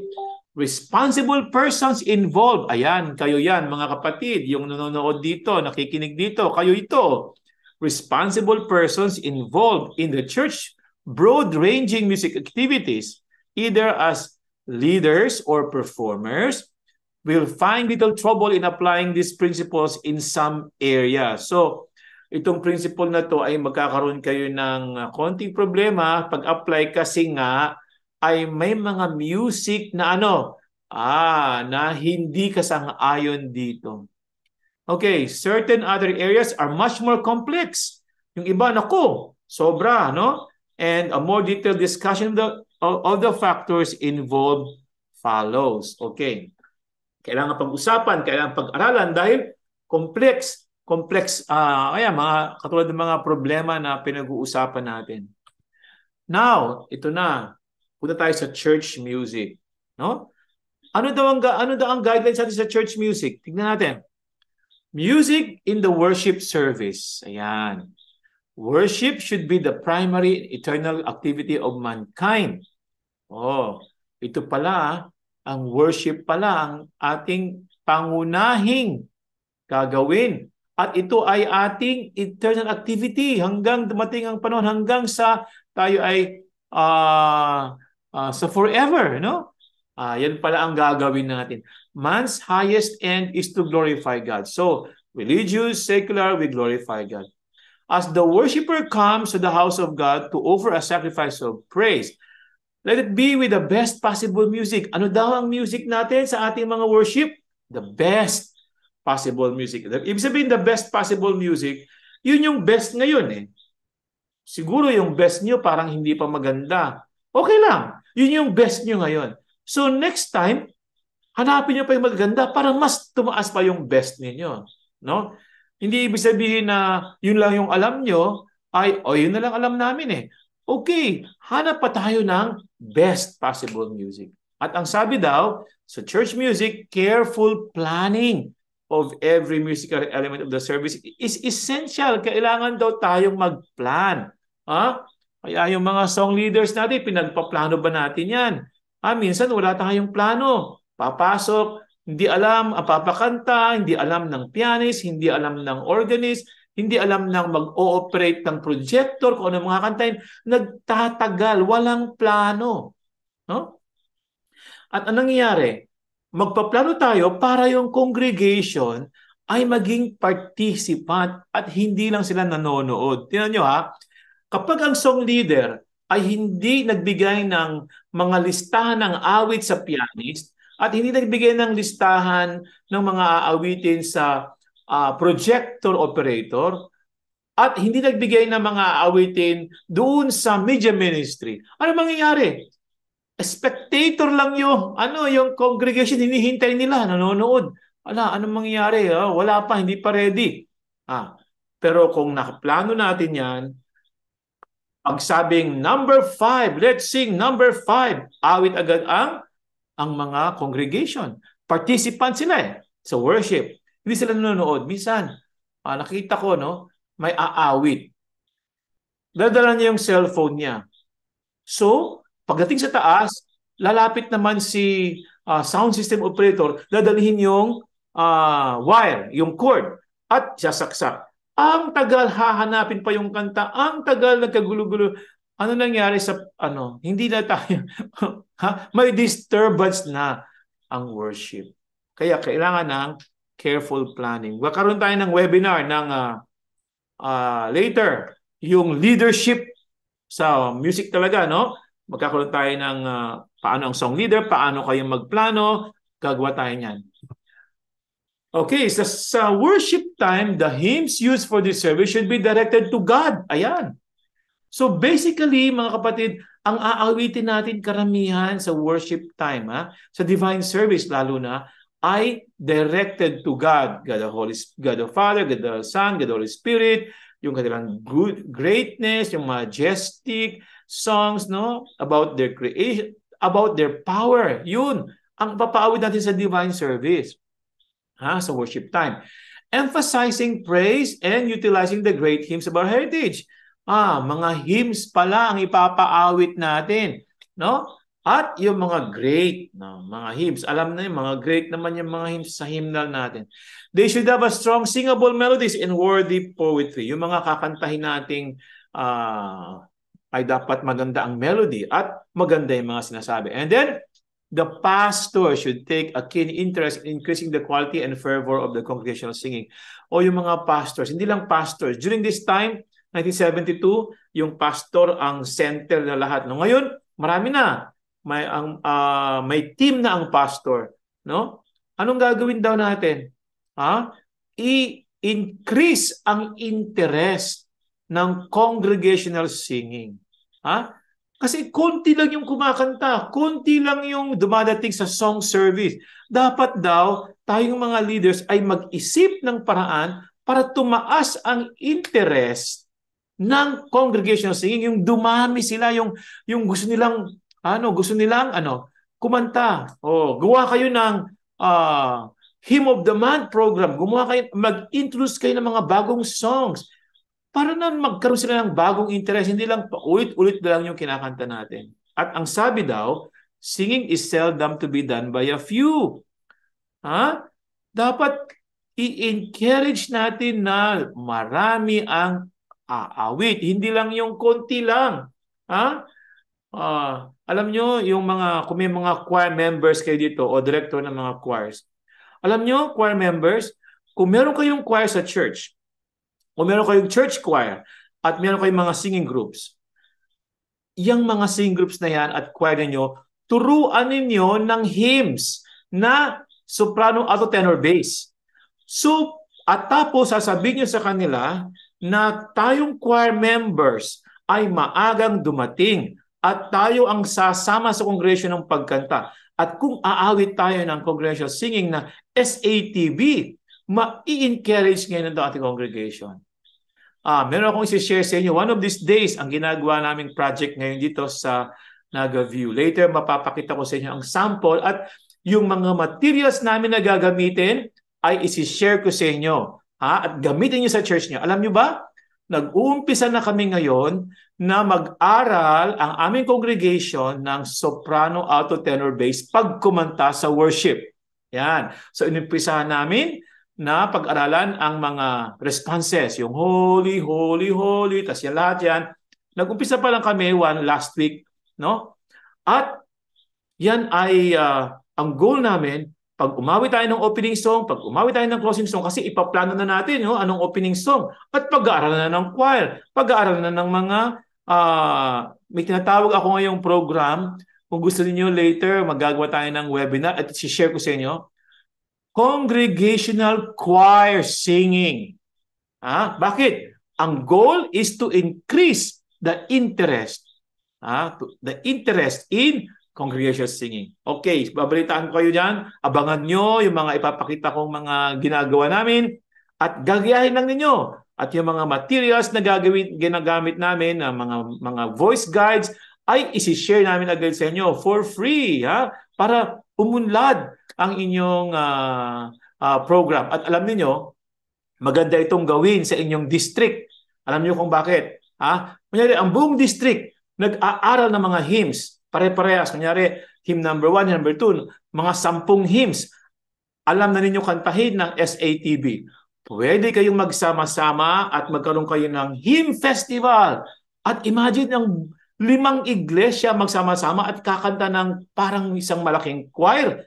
responsible persons involved. Ayan, kayo yan mga kapatid, yung nanonood dito, nakikinig dito, kayo ito. Responsible persons involved in the church broad-ranging music activities, either as leaders or performers, will find little trouble in applying these principles in some area. So, itong principle na to ay magkakaroon kayo ng konting problema pag-apply kasi nga ay may mga music na ano, ah, na hindi kasang-ayon dito. Okay, certain other areas are much more complex. Yung iba, nako, sobra, no? And a more detailed discussion of the, of the factors involved follows. Okay. Kailangan pag-usapan, kailangan pag-aralan dahil complex, complex, uh, ayan, mga, katulad ng mga problema na pinag-uusapan natin. Now, ito na, Punta tayo sa church music. No? Ano daw ang ano daw ang guidelines natin sa church music? Tingnan natin. Music in the worship service. Ayan. Worship should be the primary eternal activity of mankind. Oh, ito pala ang worship pala ang ating pangunahing gagawin. At ito ay ating eternal activity hanggang dumating ang panahon hanggang sa tayo ay uh, uh, ah, sa forever, no? Uh, yan pala ang gagawin natin. Man's highest end is to glorify God. So, religious, secular, we glorify God. As the worshiper comes to the house of God to offer a sacrifice of praise, let it be with the best possible music. Ano daw ang music natin sa ating mga worship? The best possible music. Ibig sabihin, the best possible music, yun yung best ngayon eh. Siguro yung best nyo parang hindi pa maganda. Okay lang. Yun yung best nyo ngayon. So next time, hanapin nyo pa yung magaganda para mas tumaas pa yung best ninyo. No? Hindi ibig sabihin na yun lang yung alam nyo, ay, o oh, yun na lang alam namin eh. Okay, hanap pa tayo ng best possible music. At ang sabi daw, sa church music, careful planning of every musical element of the service is essential. Kailangan daw tayong mag-plan. Ha? Huh? Kaya yung mga song leaders natin, pinagpaplano ba natin yan? Ah, minsan wala tayong plano. Papasok, hindi alam, ah, papakanta, hindi alam ng pianist, hindi alam ng organist, hindi alam ng mag-ooperate ng projector, kung ano mga kantain, nagtatagal, walang plano. No? At anong nangyayari? Magpaplano tayo para yung congregation ay maging participant at hindi lang sila nanonood. Tingnan nyo ha, Kapag ang song leader ay hindi nagbigay ng mga listahan ng awit sa pianist at hindi nagbigay ng listahan ng mga aawitin sa uh, projector operator at hindi nagbigay ng mga awitin doon sa media ministry. Ano mangyayari? spectator lang yung, ano, yung congregation, hinihintay nila, nanonood. Ala, ano mangyayari? Oh, wala pa, hindi pa ready. Ah, pero kung nakaplano natin yan, Pagsabing number five, let's sing number five. Awit agad ang ang mga congregation. Participants sila eh sa worship. Hindi sila nanonood. Minsan, ah, nakita ko, no, may aawit. Dadala niya yung cellphone niya. So, pagdating sa taas, lalapit naman si uh, sound system operator, dadalhin yung uh, wire, yung cord, at sasaksak. Ang tagal hahanapin pa yung kanta, ang tagal nagkagulo-gulo. Ano nangyari sa ano? Hindi na tayo ha? may disturbance na ang worship. Kaya kailangan ng careful planning. Magkaroon tayo ng webinar ng uh, uh, later yung leadership sa music talaga, no? Magkakaroon tayo ng uh, paano ang song leader, paano kayo magplano, gagawa tayo niyan. Okay, sa, sa worship time, the hymns used for this service should be directed to God. Ayan. So basically, mga kapatid, ang aawitin natin karamihan sa worship time, ha? sa divine service lalo na, ay directed to God. God the, Holy, God the Father, God the Son, God the Holy Spirit, yung kanilang good, greatness, yung majestic songs no about their creation, about their power. Yun ang papaawid natin sa divine service ha, sa worship time. Emphasizing praise and utilizing the great hymns of our heritage. Ah, mga hymns pala ang ipapaawit natin, no? At yung mga great na no, mga hymns, alam na yung mga great naman yung mga hymns sa hymnal natin. They should have a strong singable melodies and worthy poetry. Yung mga kakantahin nating uh, ay dapat maganda ang melody at maganda yung mga sinasabi. And then, the pastor should take a keen interest in increasing the quality and fervor of the congregational singing. O yung mga pastors, hindi lang pastors. During this time, 1972, yung pastor ang center na lahat. No, ngayon, marami na. May ang uh, may team na ang pastor, no? Anong gagawin daw natin? Ha? I-increase ang interest ng congregational singing. Ha? Kasi konti lang yung kumakanta, konti lang yung dumadating sa song service. Dapat daw tayong mga leaders ay mag-isip ng paraan para tumaas ang interest ng congregational singing, yung dumami sila, yung yung gusto nilang ano, gusto nilang ano, kumanta. Oh, gawa kayo ng uh, Hymn of the Month program. Gumawa kayo, mag-introduce kayo ng mga bagong songs para naman magkaroon sila ng bagong interest, hindi lang paulit-ulit na lang yung kinakanta natin. At ang sabi daw, singing is seldom to be done by a few. Ha? Dapat i-encourage natin na marami ang aawit. Hindi lang yung konti lang. Ha? Uh, alam nyo, yung mga, kung may mga choir members kayo dito o director ng mga choirs, alam nyo, choir members, kung meron kayong choir sa church, o meron kayong church choir at meron kayong mga singing groups, yung mga singing groups na yan at choir ninyo, turuan ninyo ng hymns na soprano, alto, tenor, bass. So, at tapos sasabihin nyo sa kanila na tayong choir members ay maagang dumating at tayo ang sasama sa kongresyo ng pagkanta. At kung aawit tayo ng congregational singing na SATB, ma-encourage ngayon ng ating congregation. Ah, meron akong isi-share sa inyo. One of these days, ang ginagawa naming project ngayon dito sa Nagaview. Later, mapapakita ko sa inyo ang sample at yung mga materials namin na gagamitin ay isi-share ko sa inyo. Ha? At gamitin nyo sa church nyo. Alam nyo ba? Nag-uumpisa na kami ngayon na mag-aral ang aming congregation ng soprano alto tenor bass pagkumanta sa worship. Yan. So, inumpisahan namin na pag-aralan ang mga responses, yung holy, holy, holy, tas yan lahat yan. Nag-umpisa pa lang kami one last week, no? At yan ay uh, ang goal namin, pag umawi tayo ng opening song, pag umawi tayo ng closing song, kasi ipaplano na natin no, anong opening song. At pag-aaralan na ng choir, pag-aaralan na ng mga, uh, may tinatawag ako ngayong program, kung gusto niyo later, magagawa tayo ng webinar at share ko sa inyo Congregational choir singing. Ha? Ah, bakit? Ang goal is to increase the interest. ha? Ah, to, the interest in congregational singing. Okay, babalitaan ko kayo dyan. Abangan nyo yung mga ipapakita kong mga ginagawa namin at gagayahin lang ninyo. At yung mga materials na gagawin, ginagamit namin, ang mga, mga voice guides, ay isishare namin agad sa inyo for free ha? para umunlad ang inyong uh, uh, program. At alam niyo maganda itong gawin sa inyong district. Alam niyo kung bakit? Ha? Kunyari, ang buong district nag-aaral ng mga hymns. Pare-parehas. Kunyari, hymn number one, hymn number two, mga sampung hymns. Alam na ninyo kantahin ng SATB. Pwede kayong magsama-sama at magkaroon kayo ng hymn festival. At imagine ng limang iglesia magsama-sama at kakanta ng parang isang malaking choir.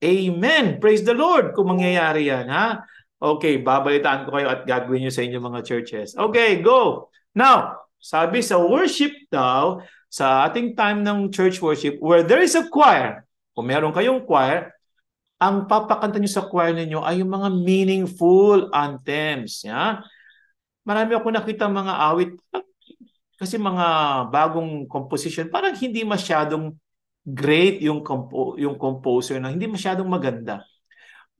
Amen. Praise the Lord kung mangyayari yan, ha? Okay, babalitaan ko kayo at gagawin niyo sa inyong mga churches. Okay, go. Now, sabi sa worship daw, sa ating time ng church worship, where there is a choir, kung meron kayong choir, ang papakanta niyo sa choir ninyo ay yung mga meaningful anthems. Yeah? Marami ako nakita mga awit, kasi mga bagong composition, parang hindi masyadong great yung, compo- yung composer na hindi masyadong maganda.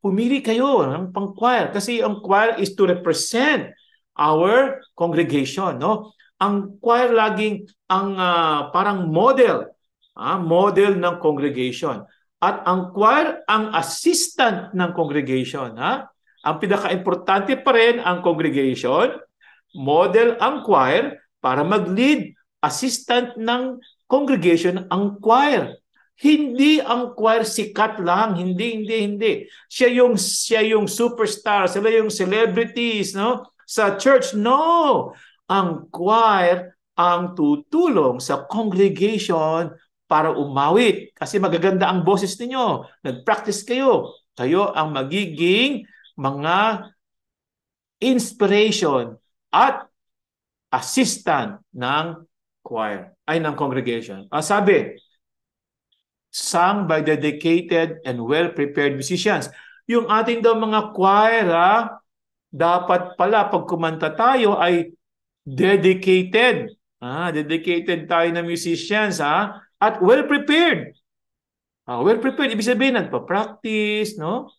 Pumili kayo ng pang-choir kasi ang choir is to represent our congregation. No? Ang choir laging ang uh, parang model, ah, model ng congregation. At ang choir ang assistant ng congregation. Ha? Ang pinaka-importante pa rin ang congregation, model ang choir para mag-lead assistant ng congregation ang choir. Hindi ang choir sikat lang, hindi hindi hindi. Siya yung siya yung superstar, sila yung celebrities, no? Sa church, no. Ang choir ang tutulong sa congregation para umawit kasi magaganda ang boses ninyo. Nag-practice kayo. Kayo ang magiging mga inspiration at assistant ng choir ay ng congregation. Ah, sabi, sung by dedicated and well-prepared musicians. Yung ating daw mga choir, ha, dapat pala pag kumanta tayo ay dedicated. Ah, dedicated tayo na musicians, ha, at well-prepared. Ah, well-prepared, ibig sabihin, nagpa-practice, no?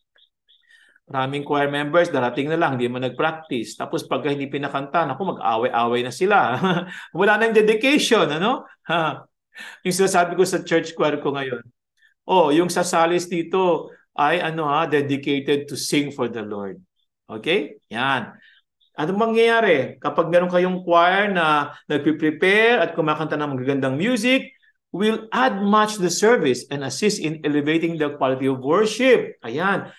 Maraming choir members, darating na lang, hindi man nag-practice. Tapos pag hindi pinakanta, naku, mag-away-away na sila. Wala nang dedication, ano? Ha. Yung sinasabi ko sa church choir ko ngayon. Oh, yung sasalis dito ay ano ha, dedicated to sing for the Lord. Okay? Yan. Ano mangyayari? Kapag meron kayong choir na nagpre-prepare at kumakanta ng magagandang music, will add much the service and assist in elevating the quality of worship. Ayan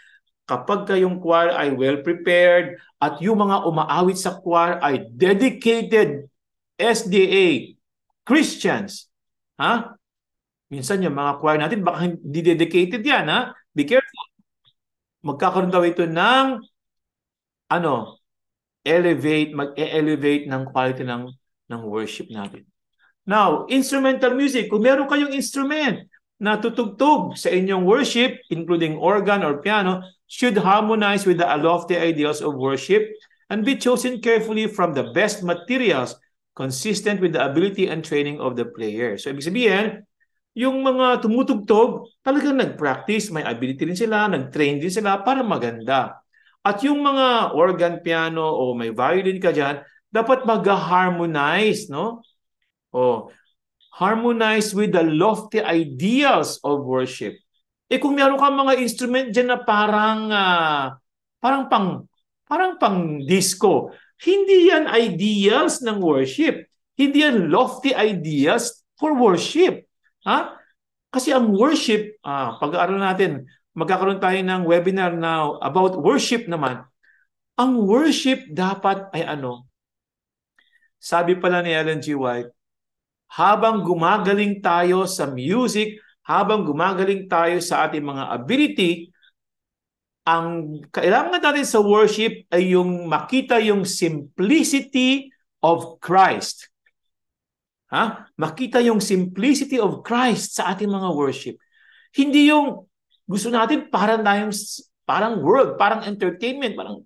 kapag kayong choir ay well prepared at yung mga umaawit sa choir ay dedicated SDA Christians, ha? Minsan yung mga choir natin baka hindi dedicated 'yan, ha? Be careful. Magkakaroon daw ito ng ano, elevate, mag-elevate ng quality ng ng worship natin. Now, instrumental music. Kung meron kayong instrument na tutugtog sa inyong worship, including organ or piano, should harmonize with the lofty ideals of worship and be chosen carefully from the best materials consistent with the ability and training of the player. So ibig sabihin, yung mga tumutugtog, talagang nag-practice, may ability rin sila, nag-train din sila para maganda. At yung mga organ, piano, o may violin ka dyan, dapat mag-harmonize, no? O, harmonize with the lofty ideals of worship. Eh kung meron kang mga instrument diyan na parang uh, parang pang parang pang disco, hindi yan ideals ng worship. Hindi yan lofty ideas for worship. Ha? Kasi ang worship, ah, pag-aaralan natin, magkakaroon tayo ng webinar na about worship naman. Ang worship dapat ay ano? Sabi pala ni Ellen G. White, habang gumagaling tayo sa music, habang gumagaling tayo sa ating mga ability, ang kailangan natin sa worship ay yung makita yung simplicity of Christ. Ha? Makita yung simplicity of Christ sa ating mga worship. Hindi yung gusto natin parang tayong parang world, parang entertainment, parang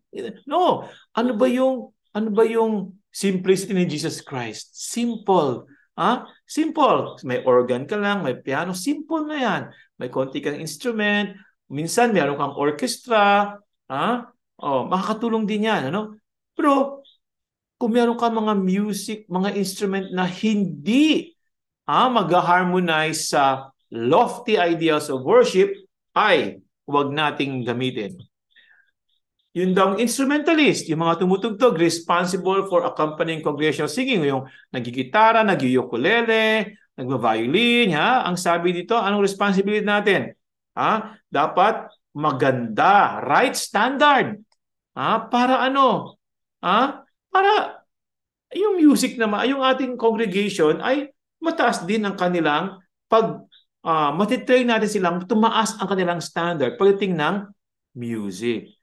no. Ano ba yung ano ba yung simplicity ni Jesus Christ? Simple Ah, simple. May organ ka lang, may piano, simple na yan. May konti kang instrument, minsan mayroon kang orchestra, ah, oh, makakatulong din yan, ano? Pero kung mayroon ka mga music, mga instrument na hindi ah, mag-harmonize sa lofty ideas of worship, ay huwag nating gamitin yung daw ang instrumentalist, yung mga tumutugtog, responsible for accompanying congregational singing, yung nagigitara, nagyukulele, nagbaviolin, ha? Ang sabi dito, anong responsibility natin? Ha? Dapat maganda, right standard. Ha? Para ano? Ha? Para yung music naman, yung ating congregation ay mataas din ang kanilang pag uh, matitrain natin silang tumaas ang kanilang standard pagdating ng music.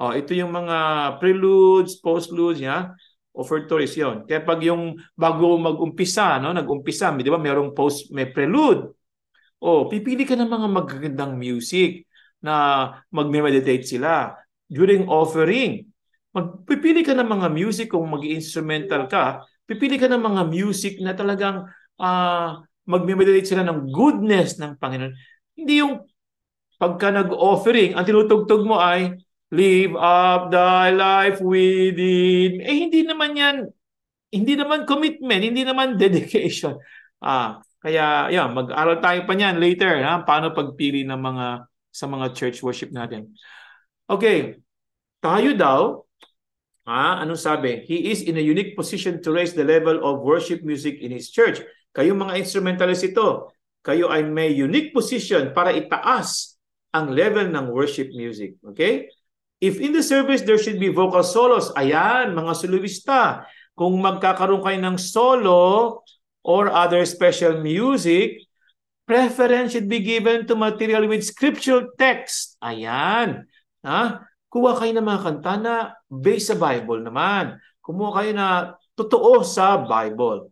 Oh, ito yung mga preludes, postludes, yeah? offertories yon. Kaya pag yung bago mag-umpisa, no, nag-umpisa, di ba, merong post, may prelude. Oh, pipili ka ng mga magagandang music na mag-meditate sila during offering. Magpipili ka ng mga music kung mag-instrumental ka, pipili ka ng mga music na talagang uh, ah, mag-meditate sila ng goodness ng Panginoon. Hindi yung pagka nag-offering, ang tinutugtog mo ay Live up thy life within. Eh, hindi naman yan, hindi naman commitment, hindi naman dedication. Ah, kaya, yeah, mag-aral tayo pa niyan later, ha? paano pagpili ng mga, sa mga church worship natin. Okay, tayo daw, ha? anong sabi? He is in a unique position to raise the level of worship music in his church. Kayo mga instrumentalist ito, kayo ay may unique position para itaas ang level ng worship music. Okay? If in the service there should be vocal solos, ayan, mga soloista, kung magkakaroon kayo ng solo or other special music, preference should be given to material with scriptural text. Ayan. Ha? Kuha kayo ng mga kanta na based sa Bible naman. Kumuha kayo na totoo sa Bible.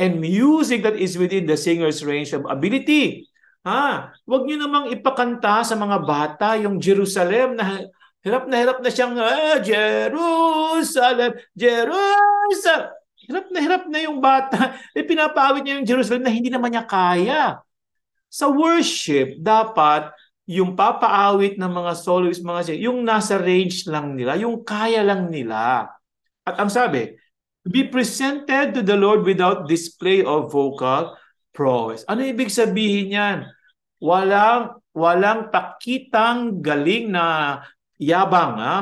And music that is within the singer's range of ability. Ha? Huwag nyo namang ipakanta sa mga bata yung Jerusalem na Hirap na hirap na siyang, ah, Jerusalem, Jerusalem. Hirap na hirap na yung bata. E eh, pinapawit niya yung Jerusalem na hindi naman niya kaya. Sa worship, dapat yung papaawit ng mga soloist, mga siya, yung nasa range lang nila, yung kaya lang nila. At ang sabi, be presented to the Lord without display of vocal prowess. Ano ibig sabihin yan? Walang walang pakitang galing na yabang ha.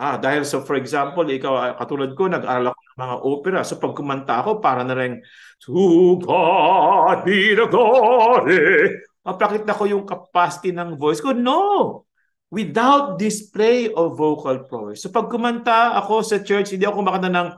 Ah, dahil so for example, ikaw ah, katulad ko nag-aral ako ng mga opera. So pag kumanta ako para na rin To God be the glory. Mapakit na ko yung capacity ng voice ko. No! Without display of vocal prowess. So pag kumanta ako sa church, hindi ako kumakanta ng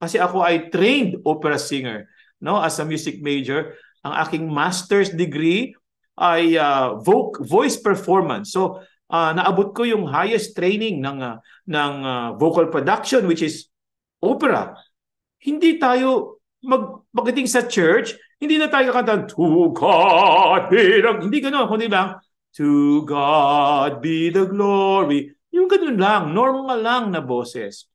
kasi ako ay trained opera singer, no? As a music major, ang aking master's degree ay uh, voc- voice performance. So uh, naabot ko yung highest training ng uh, ng uh, vocal production which is opera. Hindi tayo mag pagdating sa church, hindi na tayo kakanta to God be the hindi ganoon kundi lang to God be the glory. Yung ganoon lang, normal lang na boses.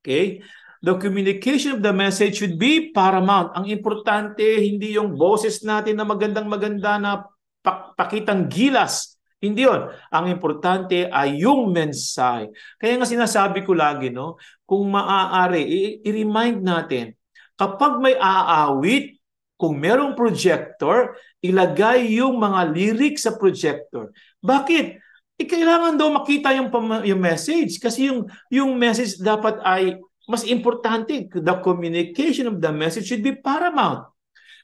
Okay? The communication of the message should be paramount. Ang importante, hindi yung boses natin na magandang maganda na pakitang gilas hindi yon. Ang importante ay yung mensahe. Kaya nga sinasabi ko lagi, no, kung maaari, i- remind natin, kapag may aawit, kung merong projector, ilagay yung mga lyrics sa projector. Bakit? Eh, kailangan daw makita yung, yung message kasi yung, yung message dapat ay mas importante. The communication of the message should be paramount.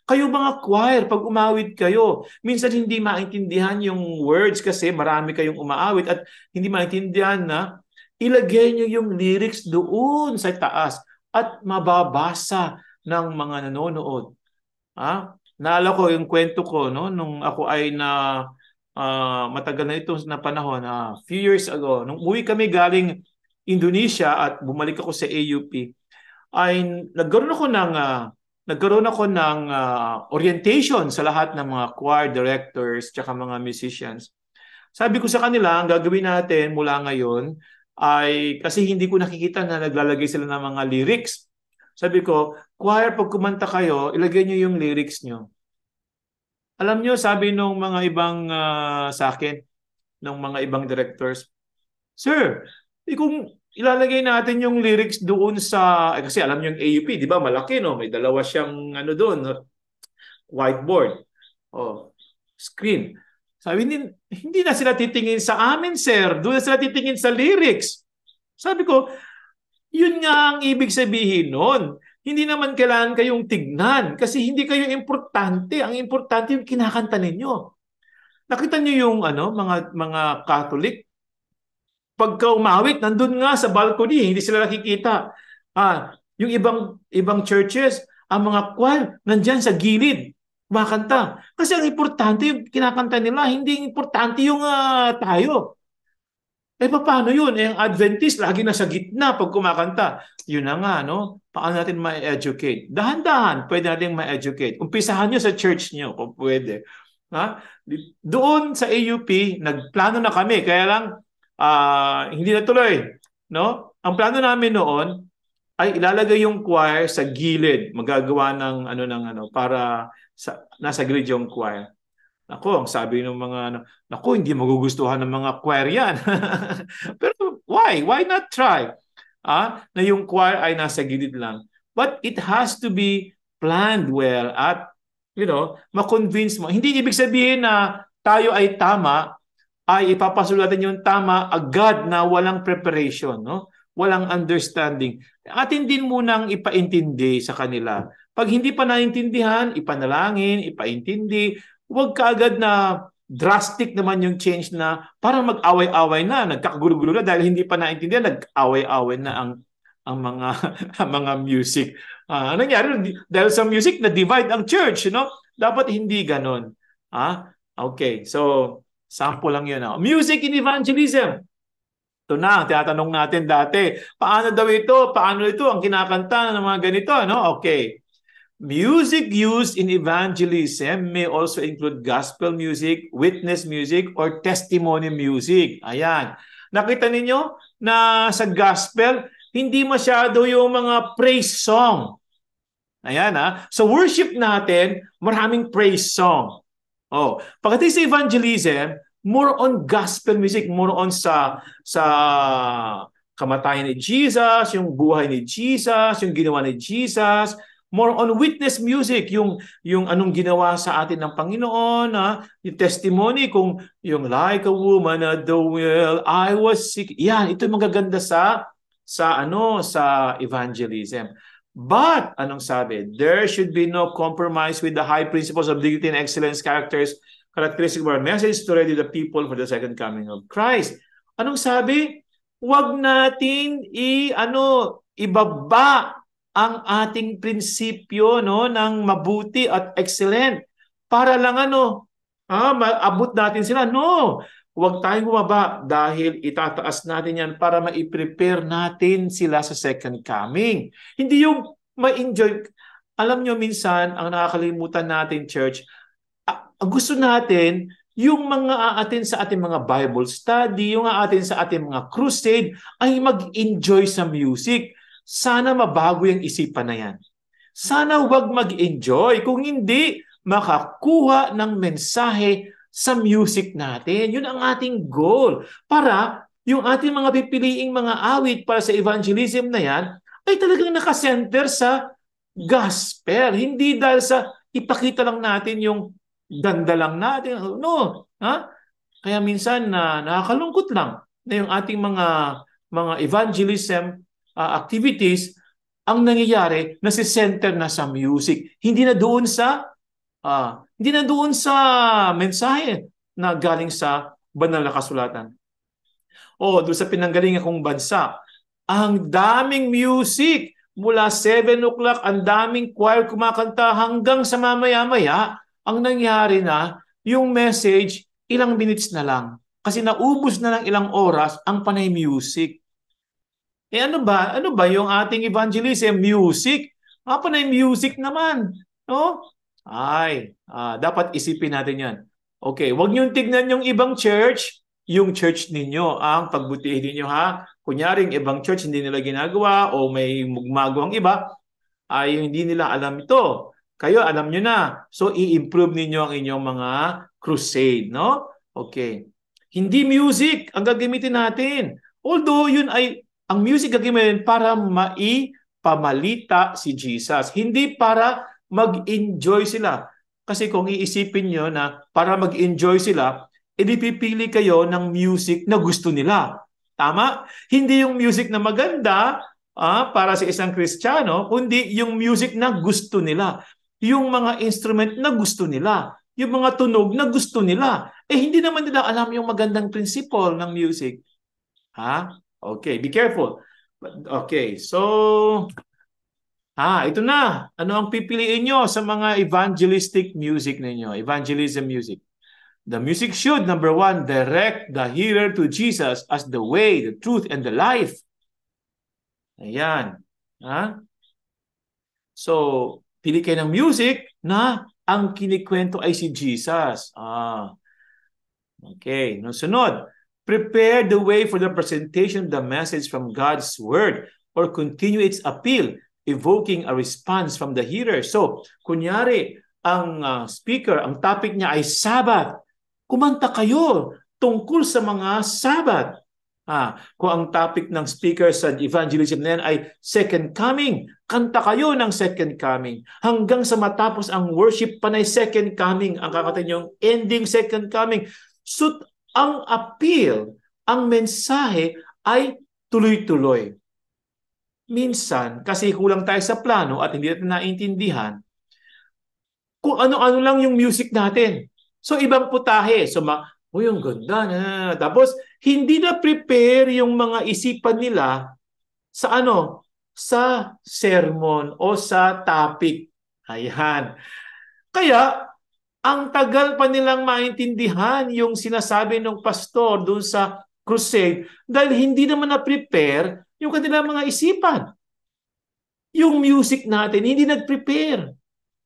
Kayo mga choir, pag umawit kayo, minsan hindi maintindihan yung words kasi marami kayong umaawit at hindi maintindihan na ilagay nyo yung lyrics doon sa taas at mababasa ng mga nanonood. Ha? Naalala ko yung kwento ko no nung ako ay na uh, matagal na itong na panahon na uh, few years ago nung uwi kami galing Indonesia at bumalik ako sa AUP ay nagkaroon ako ng uh, nagkaroon ako ng uh, orientation sa lahat ng mga choir directors tsaka mga musicians. Sabi ko sa kanila, ang gagawin natin mula ngayon ay kasi hindi ko nakikita na naglalagay sila ng mga lyrics. Sabi ko, choir, pag kumanta kayo, ilagay nyo yung lyrics nyo. Alam nyo, sabi nung mga ibang uh, sa akin, ng mga ibang directors, Sir, ikong eh, ilalagay natin yung lyrics doon sa eh, kasi alam niyo yung AUP, 'di ba? Malaki no, may dalawa siyang ano doon, whiteboard. Oh, screen. Sabi hindi, hindi na sila titingin sa amin, sir. Doon sila titingin sa lyrics. Sabi ko, yun nga ang ibig sabihin noon. Hindi naman kailangan kayong tignan kasi hindi kayo importante. Ang importante yung kinakanta ninyo. Nakita niyo yung ano, mga mga Catholic Pagka umawit, nandun nga sa balcony, hindi sila nakikita. Ah, yung ibang ibang churches, ang mga choir, nandyan sa gilid, kumakanta. Kasi ang importante yung kinakanta nila, hindi importante yung uh, tayo. Eh paano yun? Eh, ang Adventist lagi na sa gitna pag kumakanta. Yun na nga, no? Paano natin ma-educate? Dahan-dahan, pwede natin ma-educate. Umpisahan nyo sa church nyo kung pwede. Ha? Doon sa AUP, nagplano na kami. Kaya lang, uh, hindi na tuloy. No? Ang plano namin noon ay ilalagay yung choir sa gilid, magagawa ng ano ng ano para sa, nasa gilid yung choir. Nako, ang sabi ng mga ano, nako hindi magugustuhan ng mga choir yan. Pero why? Why not try? Ah, na yung choir ay nasa gilid lang. But it has to be planned well at you know, ma-convince mo. Hindi ibig sabihin na tayo ay tama ay ipapasulatan yung tama agad na walang preparation, no? walang understanding. Atin din munang ipaintindi sa kanila. Pag hindi pa naintindihan, ipanalangin, ipaintindi. Huwag kaagad na drastic naman yung change na para mag-away-away na, nagkakagulo-gulo na dahil hindi pa naintindihan, nag-away-away na ang ang mga ang mga music. Uh, ano nangyari dahil sa music na divide ang church, you know? Dapat hindi ganon. Ah, okay. So Sample lang yun. Oh. Music in evangelism. Ito na, tinatanong natin dati. Paano daw ito? Paano ito ang kinakanta ng mga ganito? No? Okay. Music used in evangelism may also include gospel music, witness music, or testimony music. Ayan. Nakita ninyo na sa gospel, hindi masyado yung mga praise song. Ayan ha. Ah. Sa worship natin, maraming praise song. Oh, pagdating sa evangelism, more on gospel music, more on sa sa kamatayan ni Jesus, yung buhay ni Jesus, yung ginawa ni Jesus, more on witness music, yung yung anong ginawa sa atin ng Panginoon, ha? yung testimony kung yung like a woman at the well, I was sick. Yan, ito magaganda sa sa ano sa evangelism. But, anong sabi? There should be no compromise with the high principles of dignity and excellence characters, characteristic of our message to ready the people for the second coming of Christ. Anong sabi? Huwag natin i ano ibaba ang ating prinsipyo no ng mabuti at excellent para lang ano ah, maabot natin sila. No, Huwag tayong bumaba dahil itataas natin yan para ma-prepare natin sila sa second coming. Hindi yung ma-enjoy. Alam nyo minsan, ang nakakalimutan natin, church, ah, ang gusto natin yung mga aatin sa ating mga Bible study, yung aatin sa ating mga crusade, ay mag-enjoy sa music. Sana mabago yung isipan na yan. Sana wag mag-enjoy. Kung hindi, makakuha ng mensahe sa music natin. Yun ang ating goal. Para yung ating mga pipiliing mga awit para sa evangelism na yan ay talagang nakasenter sa gospel. Hindi dahil sa ipakita lang natin yung danda lang natin. No. Ha? Kaya minsan na uh, nakakalungkot lang na yung ating mga mga evangelism uh, activities ang nangyayari na si center na sa music. Hindi na doon sa Ah, hindi na doon sa mensahe na galing sa banal na kasulatan. O, doon sa pinanggalingan kong bansa, ang daming music mula 7 o'clock, ang daming choir kumakanta hanggang sa mamaya-maya, ang nangyari na yung message ilang minutes na lang. Kasi naubos na lang ilang oras ang panay music. Eh ano ba? Ano ba yung ating evangelism? Music. Ah, panay music naman. No? Ay, uh, dapat isipin natin yan. Okay, wag niyong tignan yung ibang church, yung church ninyo ah, ang pagbutihin niyo ha. Kunyaring ibang church hindi nila ginagawa o may magmago ang iba, ay hindi nila alam ito. Kayo alam niyo na. So i-improve ninyo ang inyong mga crusade, no? Okay. Hindi music ang gagamitin natin. Although yun ay ang music gagamitin para maipamalita si Jesus, hindi para mag-enjoy sila. Kasi kung iisipin nyo na para mag-enjoy sila, edi pipili kayo ng music na gusto nila. Tama? Hindi yung music na maganda ah, para sa isang Kristiyano, kundi yung music na gusto nila. Yung mga instrument na gusto nila. Yung mga tunog na gusto nila. Eh hindi naman nila alam yung magandang principle ng music. Ha? Okay, be careful. Okay, so Ah, ito na. Ano ang pipiliin nyo sa mga evangelistic music ninyo, evangelism music? The music should, number one, direct the hearer to Jesus as the way, the truth, and the life. Ayan. Ha? So, pili kayo ng music na ang kinikwento ay si Jesus. Ah. Okay, no sunod. Prepare the way for the presentation of the message from God's Word or continue its appeal evoking a response from the hearer. So, kunyari, ang uh, speaker, ang topic niya ay Sabbath. Kumanta kayo tungkol sa mga Sabbath. Ah, kung ang topic ng speaker sa evangelism na yan ay second coming, kanta kayo ng second coming. Hanggang sa matapos ang worship, panay second coming. Ang kakatay niyong ending second coming. So, ang appeal, ang mensahe ay tuloy-tuloy minsan, kasi kulang tayo sa plano at hindi natin naiintindihan, kung ano-ano lang yung music natin. So, ibang putahe. So, ma- oh, yung ganda na. Tapos, hindi na prepare yung mga isipan nila sa ano? Sa sermon o sa topic. Ayan. Kaya, ang tagal pa nilang maintindihan yung sinasabi ng pastor doon sa crusade dahil hindi naman na-prepare yung kanilang mga isipan. Yung music natin, hindi nag-prepare.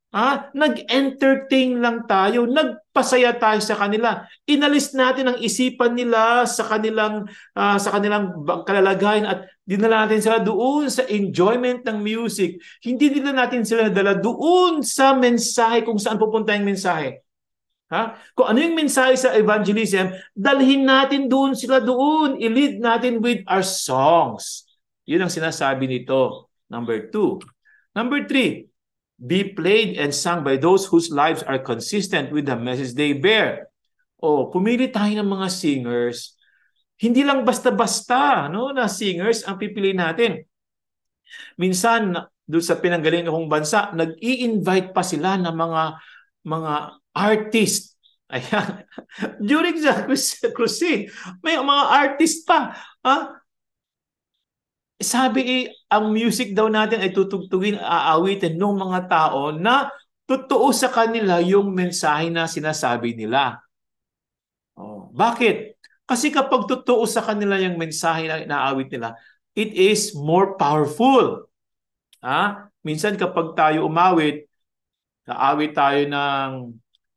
Ha? Nag-entertain lang tayo, nagpasaya tayo sa kanila. Inalis natin ang isipan nila sa kanilang uh, sa kanilang kalalagayan at dinala natin sila doon sa enjoyment ng music. Hindi nila natin sila nadala doon sa mensahe kung saan pupunta yung mensahe. Ha? Kung ano yung mensahe sa evangelism, dalhin natin doon sila doon. I-lead natin with our songs. Yun ang sinasabi nito. Number two. Number three, be played and sung by those whose lives are consistent with the message they bear. O, pumili tayo ng mga singers. Hindi lang basta-basta no, na singers ang pipili natin. Minsan, doon sa pinanggaling akong bansa, nag-i-invite pa sila ng mga mga artist. Ayan. During the crusade, may mga artist pa. Ha? Ah, sabi eh, ang music daw natin ay tutugtugin, aawitin ng mga tao na totoo sa kanila yung mensahe na sinasabi nila. Oh, bakit? Kasi kapag totoo sa kanila yung mensahe na inaawit nila, it is more powerful. Ha? Minsan kapag tayo umawit, naawit tayo ng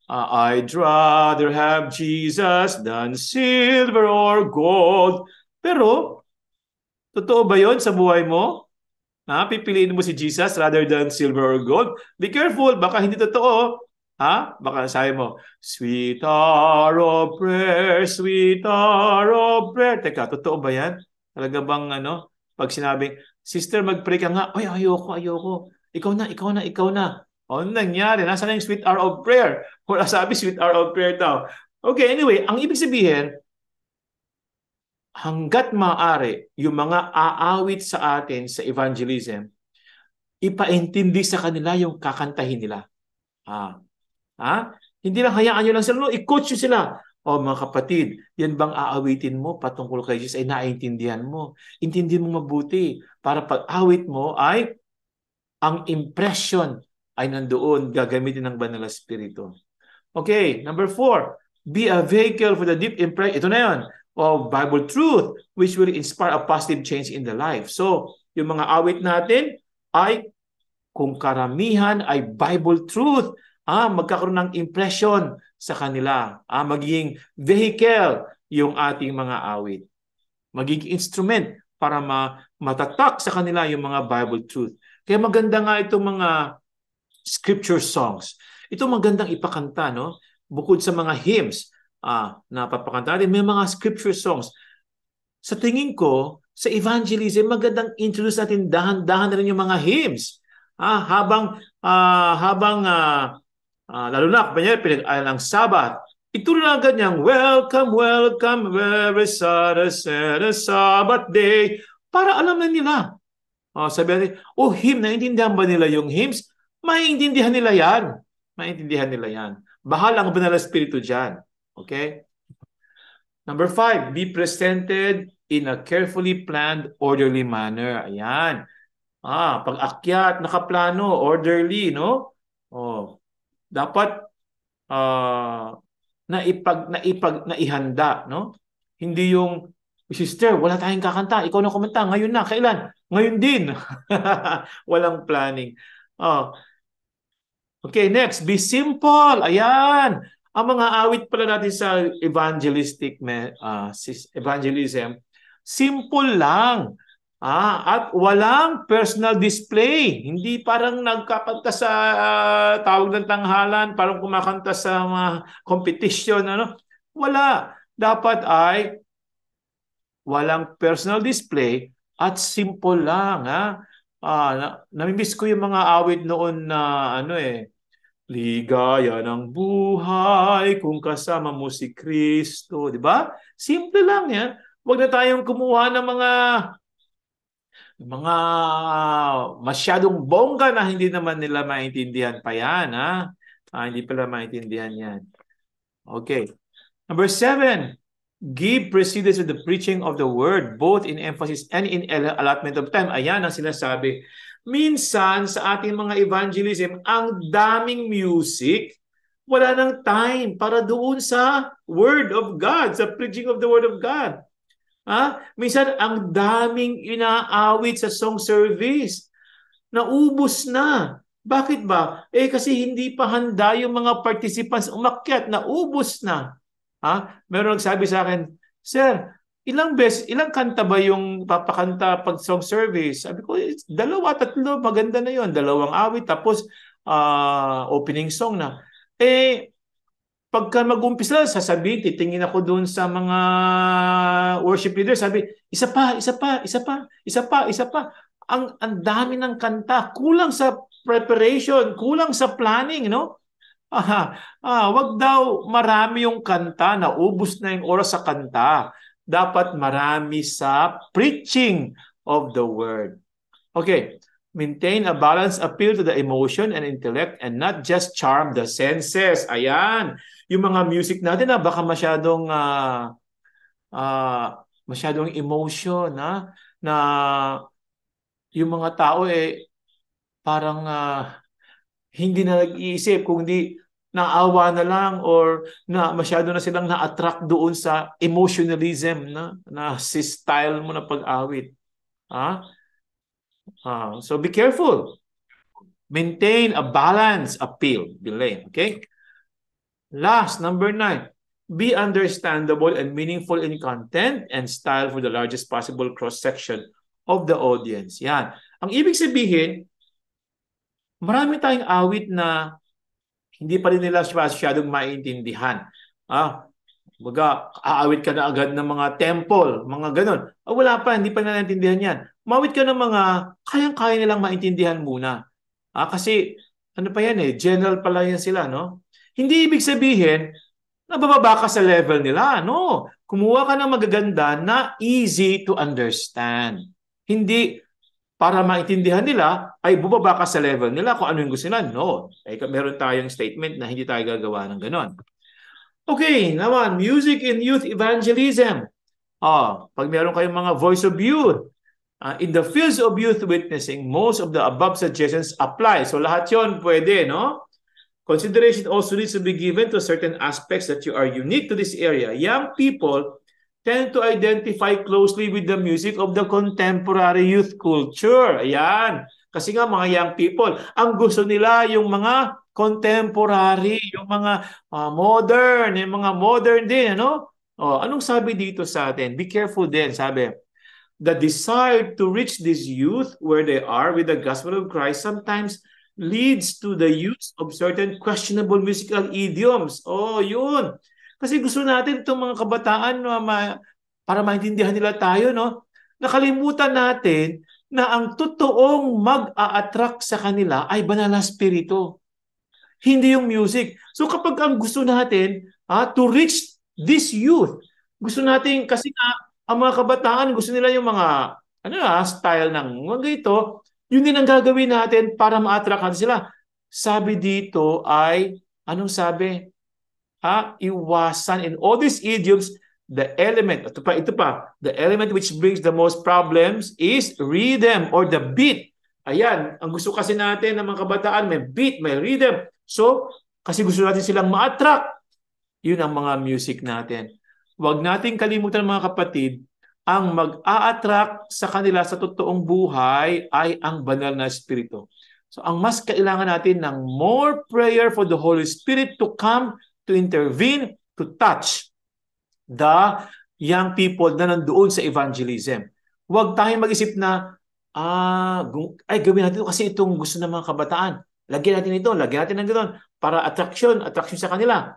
uh, I'd rather have Jesus than silver or gold. Pero Totoo ba yon sa buhay mo? Ha? Pipiliin mo si Jesus rather than silver or gold? Be careful, baka hindi totoo. Ha? Baka sabi mo, Sweet hour of prayer, sweet hour of prayer. Teka, totoo ba yan? Talaga bang ano? Pag sinabi, Sister, mag-pray ka nga. Ay, ayoko, ayoko. Ikaw na, ikaw na, ikaw na. O, ano nangyari? Nasaan na yung sweet hour of prayer? Wala sabi, sweet hour of prayer daw. Okay, anyway, ang ibig sabihin, hanggat maaari yung mga aawit sa atin sa evangelism, ipaintindi sa kanila yung kakantahin nila. Ah. Ha? Hindi lang hayaan nyo lang sila. No, i-coach nyo sila. O oh, mga kapatid, yan bang aawitin mo patungkol kay Jesus ay naintindihan mo. Intindihan mo mabuti para pag-awit mo ay ang impression ay nandoon gagamitin ng Banal Espiritu. Okay, number four, be a vehicle for the deep impression. Ito na yon of Bible truth which will inspire a positive change in the life. So, yung mga awit natin ay kung karamihan ay Bible truth, ah, magkakaroon ng impression sa kanila. Ah, magiging vehicle yung ating mga awit. Magiging instrument para ma matatak sa kanila yung mga Bible truth. Kaya maganda nga itong mga scripture songs. Ito magandang ipakanta, no? Bukod sa mga hymns, ah, napapakanta. May mga scripture songs. Sa tingin ko, sa evangelism, magandang introduce natin dahan-dahan na rin yung mga hymns. Ah, habang, ah, habang, ah, ah, lalo na, kanyang pinag-aral ng Sabat, Ituro na agad niyang, welcome, welcome, very Saturday, Saturday, Sabbath day. Para alam na nila. Oh, sabi natin, oh, hymn, naiintindihan ba nila yung hymns? Maiintindihan nila yan. Maiintindihan nila yan. Bahal ang banal na espiritu dyan. Okay? Number five, be presented in a carefully planned, orderly manner. Ayan. Ah, pag-akyat, nakaplano, orderly, no? Oh. Dapat uh, naipag naipag naihanda, no? Hindi yung sister, wala tayong kakanta, ikaw na kumanta ngayon na, kailan? Ngayon din. Walang planning. Oh. Okay, next, be simple. Ayan. Ang mga awit pala natin sa evangelistic na uh, evangelism, simple lang. Ah, at walang personal display. Hindi parang nagkakanta sa uh, tawag ng tanghalan, parang kumakanta sa mga competition ano. Wala. Dapat ay walang personal display at simple lang ha. Ah. ah, na, namimiss ko yung mga awit noon na ano eh Ligaya ng buhay kung kasama mo si Kristo. Di ba? Simple lang yan. Huwag na tayong kumuha ng mga mga masyadong bongga na hindi naman nila maintindihan pa yan. Ha? Ah, hindi pala maintindihan yan. Okay. Number seven, give precedence to the preaching of the word both in emphasis and in allotment of time. Ayan ang sinasabi Minsan sa ating mga evangelism, ang daming music, wala nang time para doon sa Word of God, sa preaching of the Word of God. Ha? Minsan ang daming inaawit sa song service. Naubos na. Bakit ba? Eh kasi hindi pa handa yung mga participants umakyat, naubos na. Ha? Meron nagsabi sa akin, Sir, ilang bes, ilang kanta ba yung papakanta pag song service? Sabi ko, eh, dalawa, tatlo, maganda na yon Dalawang awit, tapos uh, opening song na. Eh, pagka mag-umpisa, sasabihin, titingin ako doon sa mga worship leaders, sabi, isa pa, isa pa, isa pa, isa pa, isa pa. Ang, ang dami ng kanta, kulang sa preparation, kulang sa planning, no? Aha, ah, wag daw marami yung kanta, naubos na yung oras sa kanta dapat marami sa preaching of the word. Okay, maintain a balanced appeal to the emotion and intellect and not just charm the senses. Ayan, yung mga music natin na ah, baka masyadong uh, uh, masyadong emotion na na yung mga tao eh parang uh, hindi na nag-iisip kung kundi naawa na lang or na masyado na silang na-attract doon sa emotionalism na na si style mo na pag-awit. Ha? Uh, so be careful. Maintain a balance appeal, delay, okay? Last, number nine, be understandable and meaningful in content and style for the largest possible cross-section of the audience. Yan. Ang ibig sabihin, marami tayong awit na hindi pa rin nila masyadong maintindihan. Ah, baga, aawit ka na agad ng mga temple, mga ganun. Ah, wala pa, hindi pa nila naintindihan yan. Mawit ka ng mga kayang-kaya nilang maintindihan muna. Ah, kasi, ano pa yan eh, general pala yan sila, no? Hindi ibig sabihin, nabababa ka sa level nila, no? Kumuha ka ng magaganda na easy to understand. Hindi, para maintindihan nila, ay bubaba ka sa level nila kung ano yung gusto nila. No. Eh, ay, meron tayong statement na hindi tayo gagawa ng ganon. Okay, naman, music in youth evangelism. Ah, pag meron kayong mga voice of youth, uh, in the fields of youth witnessing, most of the above suggestions apply. So lahat yon pwede, no? Consideration also needs to be given to certain aspects that you are unique to this area. Young people tend to identify closely with the music of the contemporary youth culture. Ayan. Kasi nga mga young people, ang gusto nila yung mga contemporary, yung mga uh, modern, yung mga modern din, ano? Oh, anong sabi dito sa atin? Be careful din, sabi. The desire to reach this youth where they are with the gospel of Christ sometimes leads to the use of certain questionable musical idioms. Oh, yun. Kasi gusto natin itong mga kabataan no, ma, para maintindihan nila tayo, no? Nakalimutan natin na ang totoong mag-a-attract sa kanila ay banal na spirito. Hindi yung music. So kapag ang gusto natin ah, to reach this youth, gusto natin kasi na ang mga kabataan gusto nila yung mga ano na, style ng mga ito, yun din ang gagawin natin para ma-attract sila. Sabi dito ay, anong sabi? ah, iwasan in all these idioms the element ito pa ito pa the element which brings the most problems is rhythm or the beat ayan ang gusto kasi natin ng mga kabataan may beat may rhythm so kasi gusto natin silang ma-attract yun ang mga music natin Huwag nating kalimutan mga kapatid ang mag-a-attract sa kanila sa totoong buhay ay ang banal na espiritu so ang mas kailangan natin ng more prayer for the Holy Spirit to come to intervene, to touch the young people na nandoon sa evangelism. Huwag tayong mag-isip na, ah, ay gawin natin ito kasi itong gusto ng mga kabataan. Lagyan natin ito, lagyan natin ng ganoon para attraction, attraction sa kanila.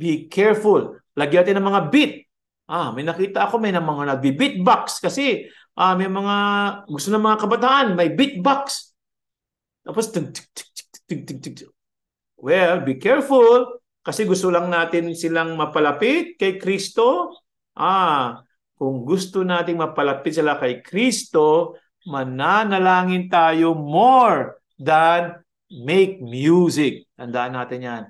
Be careful. Lagyan natin ng mga beat. Ah, may nakita ako may ng mga nagbi-beatbox kasi ah, may mga gusto ng mga kabataan, may beatbox. Tapos, tig, tig, tig, tig, tig, tig, tig. well, be careful. Kasi gusto lang natin silang mapalapit kay Kristo. Ah, kung gusto nating mapalapit sila kay Kristo, mananalangin tayo more than make music. Tandaan natin yan.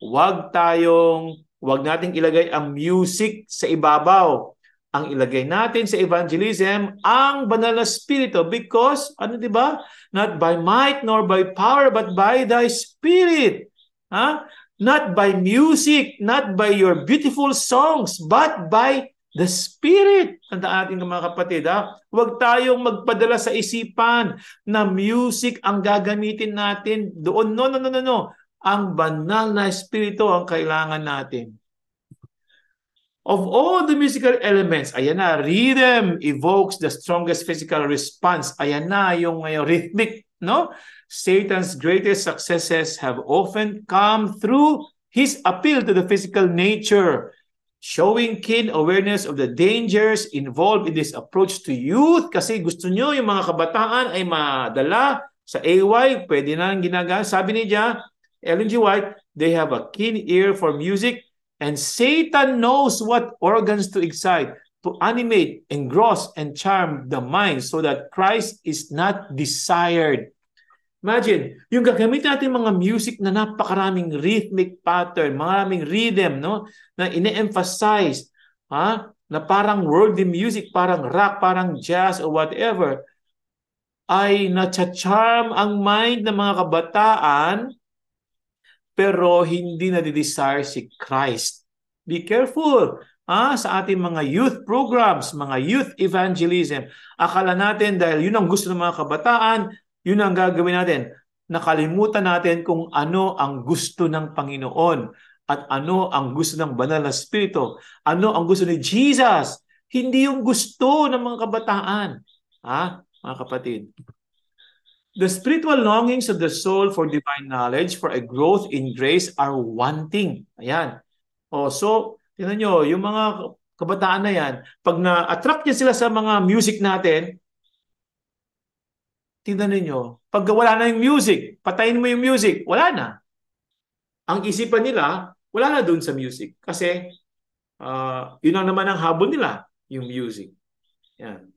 Huwag tayong, huwag nating ilagay ang music sa ibabaw. Ang ilagay natin sa evangelism, ang banal na spirito because, ano di ba? Not by might nor by power, but by thy spirit. Ha? not by music, not by your beautiful songs, but by the Spirit. Tandaan ating mga kapatid, ha? huwag tayong magpadala sa isipan na music ang gagamitin natin doon. No, no, no, no, no. Ang banal na Espiritu ang kailangan natin. Of all the musical elements, ayan na, rhythm evokes the strongest physical response. Ayan na yung uh, rhythmic, no? Satan's greatest successes have often come through his appeal to the physical nature, showing keen awareness of the dangers involved in this approach to youth. Kasi gusto nyo yung mga kabataan ay madala sa AY, pwede na lang ginagawa. Sabi ni John, Ellen G. White, they have a keen ear for music and Satan knows what organs to excite, to animate, engross, and charm the mind so that Christ is not desired. Imagine, yung gagamit natin mga music na napakaraming rhythmic pattern, maraming rhythm, no? Na ine-emphasize, ha? Na parang worldly music, parang rock, parang jazz, or whatever, ay nacha-charm ang mind ng mga kabataan, pero hindi na desire si Christ. Be careful ah, sa ating mga youth programs, mga youth evangelism. Akala natin dahil yun ang gusto ng mga kabataan, yun ang gagawin natin. Nakalimutan natin kung ano ang gusto ng Panginoon at ano ang gusto ng banal na spirito. Ano ang gusto ni Jesus. Hindi yung gusto ng mga kabataan. Ha, mga kapatid? The spiritual longings of the soul for divine knowledge, for a growth in grace are wanting. Ayan. O, so, tingnan nyo, yung mga kabataan na yan, pag na-attract niya sila sa mga music natin, tingnan ninyo, pag wala na yung music, patayin mo yung music, wala na. Ang isipan nila, wala na doon sa music. Kasi, uh, yun ang naman ang habon nila, yung music. Yan.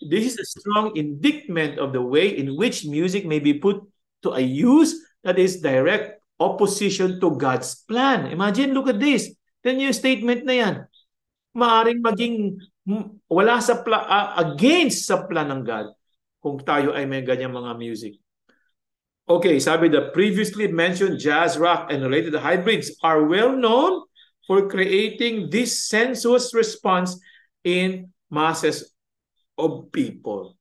This is a strong indictment of the way in which music may be put to a use that is direct opposition to God's plan. Imagine, look at this. Then yung statement na yan, maaring maging wala sa pla- uh, against sa plan ng God kung tayo ay may ganyang mga music. Okay, sabi the previously mentioned jazz, rock, and related hybrids are well known for creating this sensuous response in masses of people.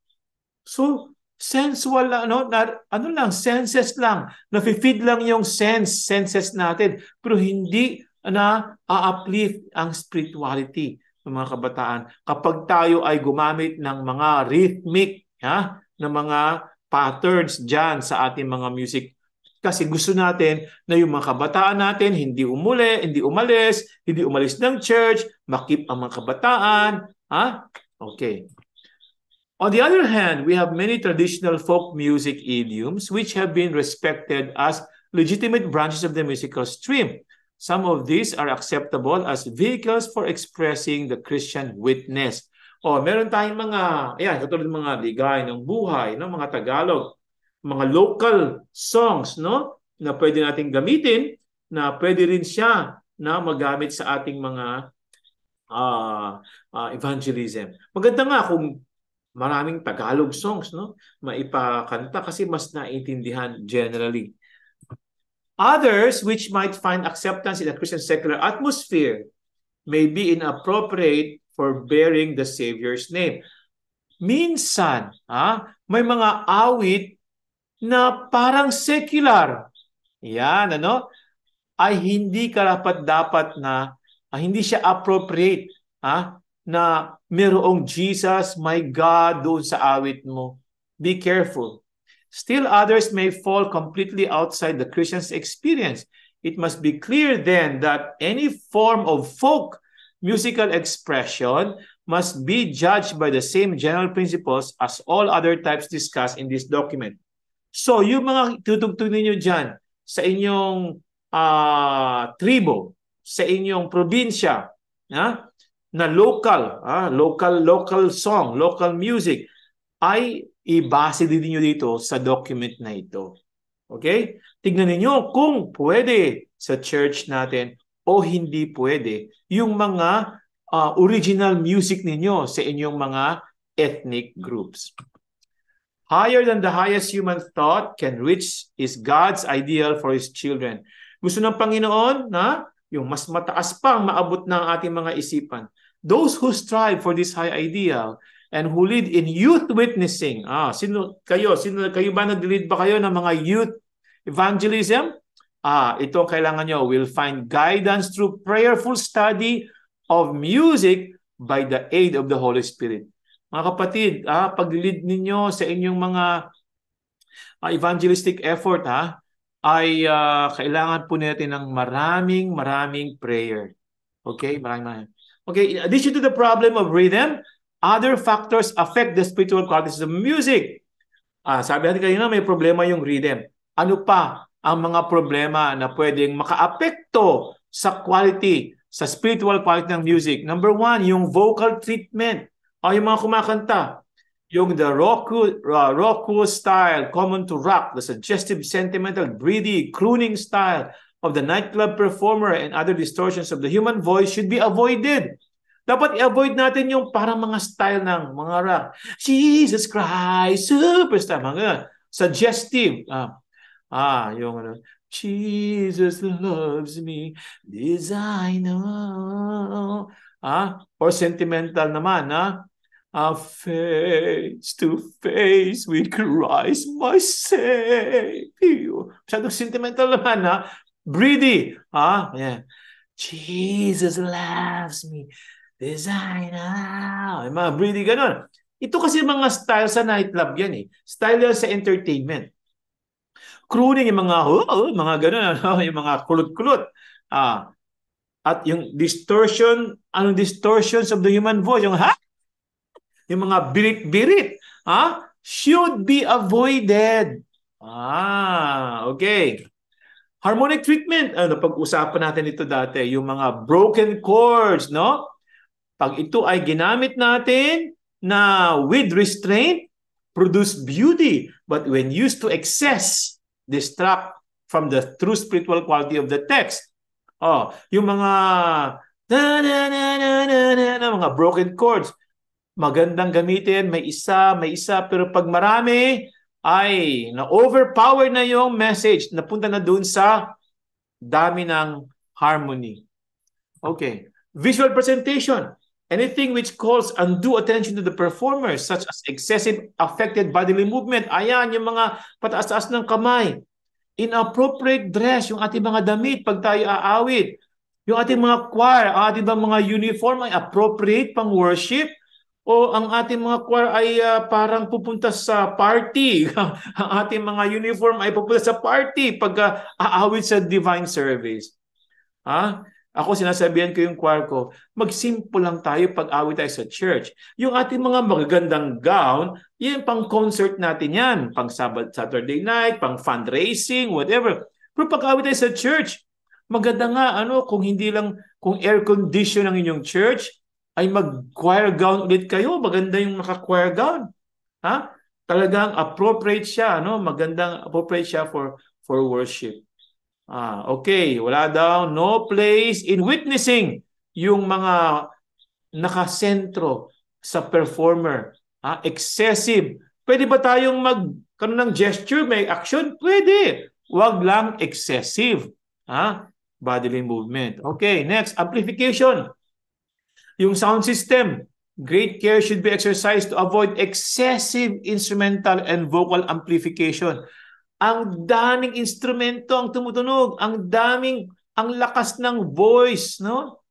So, sensual lang, ano, na, ano lang, senses lang. Nafe-feed lang yung sense, senses natin. Pero hindi na a-uplift ang spirituality ng mga kabataan kapag tayo ay gumamit ng mga rhythmic ha, ng mga patterns dyan sa ating mga music. Kasi gusto natin na yung mga kabataan natin hindi umuli, hindi umalis, hindi umalis ng church, makip ang mga kabataan. Ha? Okay. On the other hand, we have many traditional folk music idioms which have been respected as legitimate branches of the musical stream. Some of these are acceptable as vehicles for expressing the Christian witness. O, oh, meron tayong mga, ayan, katulad ng mga ligay ng buhay, ng mga Tagalog, mga local songs, no? Na pwede nating gamitin, na pwede rin siya na magamit sa ating mga uh, uh, evangelism. Maganda nga kung maraming Tagalog songs, no? Maipakanta kasi mas naiintindihan generally. Others which might find acceptance in a Christian secular atmosphere may be inappropriate for bearing the Savior's name. Minsan, ha, may mga awit na parang secular. Yan, ano? Ay hindi karapat dapat na, ah, hindi siya appropriate ha, na merong Jesus, my God, doon sa awit mo. Be careful. Still others may fall completely outside the Christian's experience. It must be clear then that any form of folk musical expression must be judged by the same general principles as all other types discussed in this document. So, yung mga tutugtog ninyo dyan sa inyong uh, tribo, sa inyong probinsya, ha, na local, ha, local, local song, local music, ay ibase din niyo dito sa document na ito. Okay? Tignan niyo kung pwede sa church natin o hindi pwede yung mga uh, original music ninyo sa inyong mga ethnic groups. Higher than the highest human thought can reach is God's ideal for His children. Gusto ng Panginoon na yung mas mataas pang maabot ng ating mga isipan. Those who strive for this high ideal and who lead in youth witnessing. Ah, sino kayo? Sino kayo ba nag-lead ba kayo ng mga youth evangelism? Ah, ito ang kailangan nyo. We'll find guidance through prayerful study of music by the aid of the Holy Spirit. Mga kapatid, ah, pag-lead ninyo sa inyong mga ah, evangelistic effort, ha, ay ah, kailangan po natin ng maraming, maraming prayer. Okay? Maraming, maraming. Okay, in addition to the problem of rhythm, other factors affect the spiritual qualities of music. Ah, sabi natin kanina, may problema yung rhythm. Ano pa? ang mga problema na pwedeng makaapekto sa quality, sa spiritual quality ng music. Number one, yung vocal treatment o yung mga kumakanta. Yung the Roku, uh, Roku style, common to rock, the suggestive, sentimental, breathy, crooning style of the nightclub performer and other distortions of the human voice should be avoided. Dapat i-avoid natin yung parang mga style ng mga rock. Jesus Christ, superstar, mga suggestive. Uh, Ah, yung ano, Jesus loves me, this I know. Ah, or sentimental naman, ah. Ah, face to face with Christ, my Savior. Masyadong sentimental naman, ha? Breedy, ha? Yeah. Jesus loves me. this I know. Yung mga breedy, ganun. Ito kasi mga style sa nightclub yan eh. Style yan sa entertainment crooning yung mga oh, oh mga ganun ano, yung mga kulot-kulot. Ah. At yung distortion, anong distortions of the human voice, yung ha? Yung mga birit-birit, ha? Should be avoided. Ah, okay. Harmonic treatment, ano, pag-usapan natin ito dati, yung mga broken chords, no? Pag ito ay ginamit natin na with restraint, produce beauty. But when used to excess, distract from the true spiritual quality of the text. Oh, yung mga na, na, na, na, na, na, na, mga broken chords, magandang gamitin, may isa, may isa, pero pag marami, ay na-overpower na yung message, napunta na dun sa dami ng harmony. Okay. Visual presentation. Anything which calls undue attention to the performer, such as excessive affected bodily movement, ayan, yung mga pataas-taas ng kamay, inappropriate dress, yung ating mga damit pag tayo aawit, yung ating mga choir, ang ating mga uniform ay appropriate pang worship, o ang ating mga choir ay uh, parang pupunta sa party. ang ating mga uniform ay pupunta sa party pag uh, aawit sa divine service. Ha? Huh? Ako sinasabihan ko yung choir ko, magsimple lang tayo pag awit tayo sa church. Yung ating mga magagandang gown, yan pang concert natin yan. Pang Sabbath, Saturday night, pang fundraising, whatever. Pero pag awit tayo sa church, maganda nga ano kung hindi lang kung air condition ang inyong church ay mag choir gown ulit kayo maganda yung naka choir gown ha talagang appropriate siya no? magandang appropriate siya for for worship Ah, okay, wala daw no place in witnessing yung mga nakasentro sa performer. Ah, excessive. Pwede ba tayong mag kano ng gesture, may action? Pwede. Wag lang excessive. Ah, bodily movement. Okay, next, amplification. Yung sound system, great care should be exercised to avoid excessive instrumental and vocal amplification. Ang daming instrumento ang tumutunog, ang daming ang lakas ng voice, no?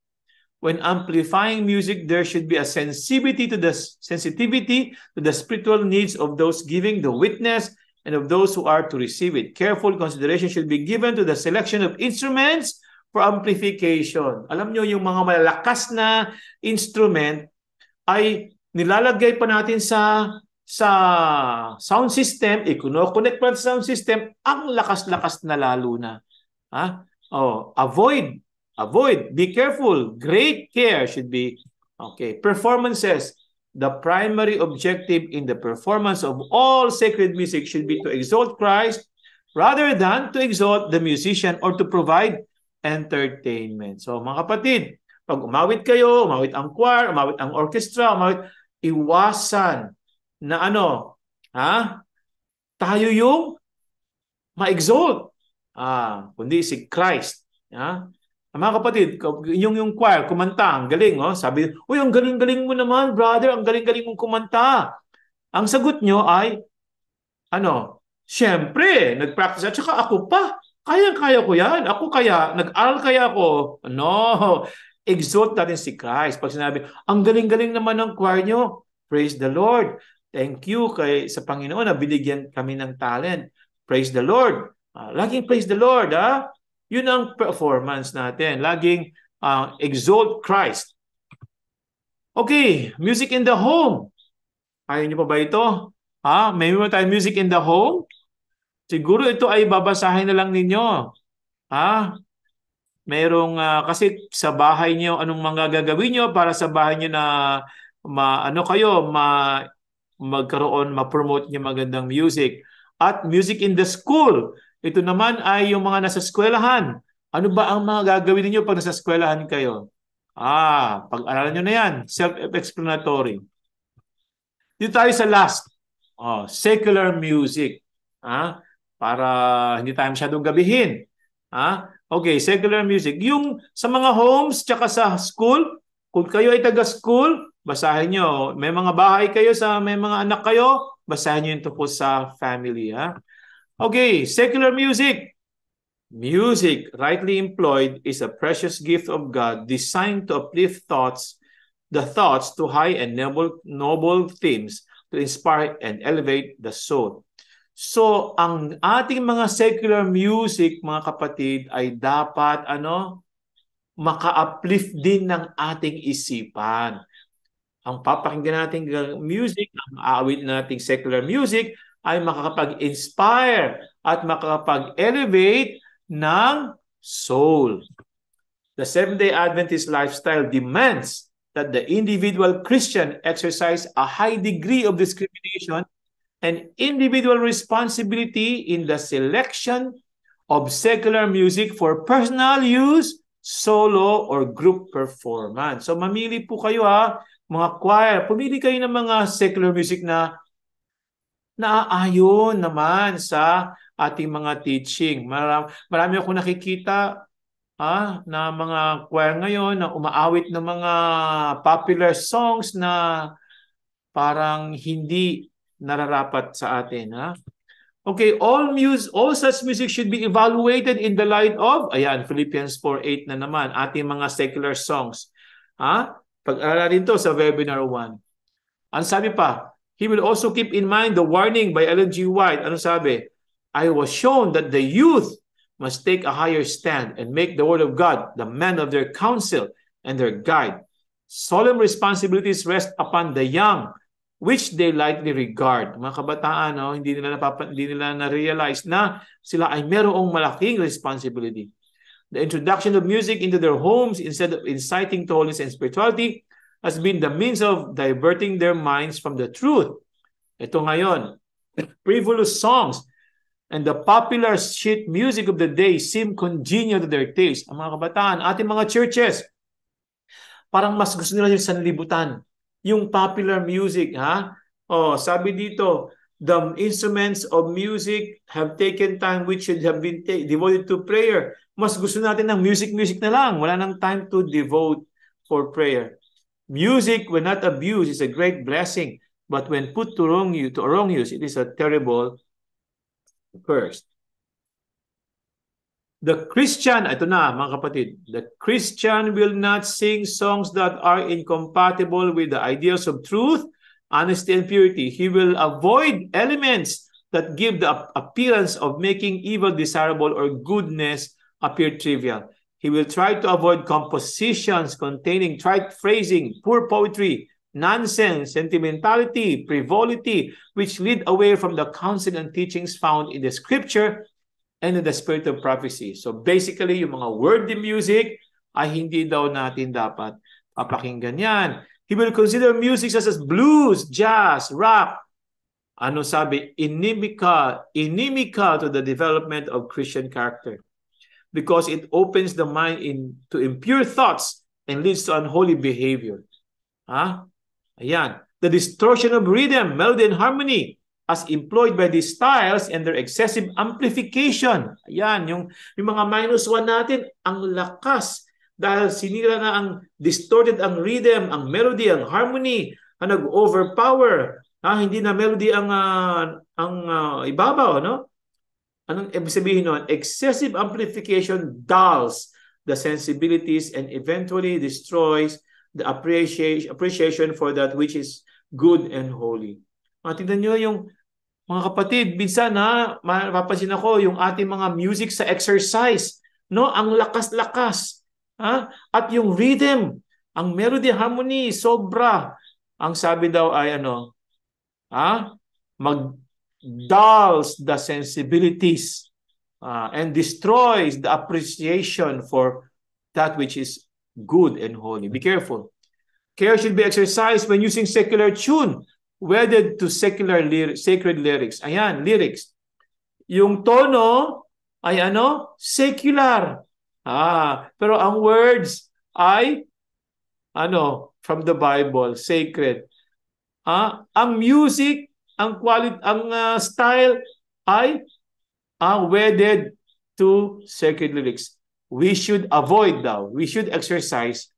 When amplifying music, there should be a sensitivity to the sensitivity to the spiritual needs of those giving the witness and of those who are to receive it. Careful consideration should be given to the selection of instruments for amplification. Alam nyo, yung mga malalakas na instrument ay nilalagay pa natin sa sa sound system, i-connect mo sa sound system, ang lakas-lakas na lalo na. Ha? Oh, avoid, avoid, be careful. Great care should be okay. Performances, the primary objective in the performance of all sacred music should be to exalt Christ rather than to exalt the musician or to provide entertainment. So mga kapatid, pag umawit kayo, umawit ang choir, umawit ang orchestra, umawit, iwasan na ano, ha? Tayo yung ma-exalt. Ah, kundi si Christ. Ha? Ah, mga kapatid, yung, yung choir, kumanta, ang galing. Oh. Sabi, Uy, ang galing-galing mo naman, brother. Ang galing-galing mong kumanta. Ang sagot nyo ay, ano, Siyempre, nag-practice at saka ako pa. Kayang-kaya ko yan. Ako kaya, nag-aral kaya ako. No, exalt natin si Christ. Pag sinabi, ang galing-galing naman ng choir nyo, praise the Lord. Thank you kay sa Panginoon na binigyan kami ng talent. Praise the Lord. Uh, laging praise the Lord, ha? Ah. Yun ang performance natin. Laging uh, exalt Christ. Okay, music in the home. Ayaw niyo pa ba ito? Ha? May mo tayo music in the home? Siguro ito ay babasahin na lang ninyo. Ha? Merong uh, kasi sa bahay niyo anong mga gagawin niyo para sa bahay niyo na ma ano kayo ma magkaroon, ma-promote niya magandang music. At music in the school. Ito naman ay yung mga nasa eskwelahan. Ano ba ang mga gagawin niyo pag nasa eskwelahan kayo? Ah, pag-aralan niyo na yan. Self-explanatory. Dito tayo sa last. Oh, secular music. Ah, para hindi tayo masyadong gabihin. Ah, okay, secular music. Yung sa mga homes tsaka sa school, kung kayo ay taga-school, basahin nyo. May mga bahay kayo sa may mga anak kayo, basahin nyo ito tungkol sa family. Ha? Okay, secular music. Music, rightly employed, is a precious gift of God designed to uplift thoughts, the thoughts to high and noble, noble themes to inspire and elevate the soul. So, ang ating mga secular music, mga kapatid, ay dapat ano, maka-uplift din ng ating isipan ang papakinggan nating music, ang aawit nating secular music ay makakapag-inspire at makakapag-elevate ng soul. The Seventh-day Adventist lifestyle demands that the individual Christian exercise a high degree of discrimination and individual responsibility in the selection of secular music for personal use, solo, or group performance. So mamili po kayo ha mga choir, pumili kayo ng mga secular music na naaayon naman sa ating mga teaching. Marami, marami ako nakikita ah, na mga choir ngayon na umaawit ng mga popular songs na parang hindi nararapat sa atin. Ha? Okay, all muse, all such music should be evaluated in the light of, ayan, Philippians 4.8 na naman, ating mga secular songs. Ha? Ah, pag rin to sa webinar 1. Ang sabi pa, he will also keep in mind the warning by Ellen G. White. Ano sabi? I was shown that the youth must take a higher stand and make the word of God the man of their counsel and their guide. Solemn responsibilities rest upon the young which they lightly regard. Mga kabataan, no, hindi nila napapa, hindi nila na-realize na sila ay merong malaking responsibility. The introduction of music into their homes instead of inciting to holiness and spirituality has been the means of diverting their minds from the truth. Ito ngayon, frivolous songs and the popular sheet music of the day seem congenial to their taste. Ang mga kabataan, ating mga churches, parang mas gusto nila yung sanlibutan, yung popular music, ha? Oh, sabi dito, the instruments of music have taken time which should have been devoted to prayer. Mas gusto natin ng music-music na lang. Wala nang time to devote for prayer. Music, when not abused, is a great blessing. But when put to wrong use, to wrong use it is a terrible curse. The Christian, ito na mga kapatid, the Christian will not sing songs that are incompatible with the ideals of truth honesty and purity. He will avoid elements that give the appearance of making evil desirable or goodness appear trivial. He will try to avoid compositions containing trite phrasing, poor poetry, nonsense, sentimentality, frivolity, which lead away from the counsel and teachings found in the scripture and in the spirit of prophecy. So basically, yung mga worldly music ay hindi daw natin dapat papakinggan yan. He will consider music such as blues, jazz, rock. Ano sabi? Inimical, inimical to the development of Christian character because it opens the mind in to impure thoughts and leads to unholy behavior. Ha? Huh? Ayan. The distortion of rhythm, melody, and harmony as employed by these styles and their excessive amplification. Ayan, yung, yung mga minus one natin, ang lakas dahil sinira na ang distorted ang rhythm, ang melody, ang harmony ang nag-overpower. Ah, hindi na melody ang uh, ang uh, ibabaw, no? Anong ibig sabihin nun? Excessive amplification dulls the sensibilities and eventually destroys the appreciation appreciation for that which is good and holy. Mga ah, tingnan nyo yung mga kapatid, minsan ha, mapapansin ako yung ating mga music sa exercise, no? Ang lakas-lakas. Ha? At yung rhythm, ang melody harmony, sobra. Ang sabi daw ay ano, ha? mag dulls the sensibilities uh, and destroys the appreciation for that which is good and holy. Be careful. Care should be exercised when using secular tune wedded to secular ly- sacred lyrics. Ayan, lyrics. Yung tono ay ano? Secular. Ah, pero ang words ay ano, from the Bible, sacred. Ah, ang music, ang quality, ang uh, style ay uh, wedded to sacred lyrics. We should avoid daw. We should exercise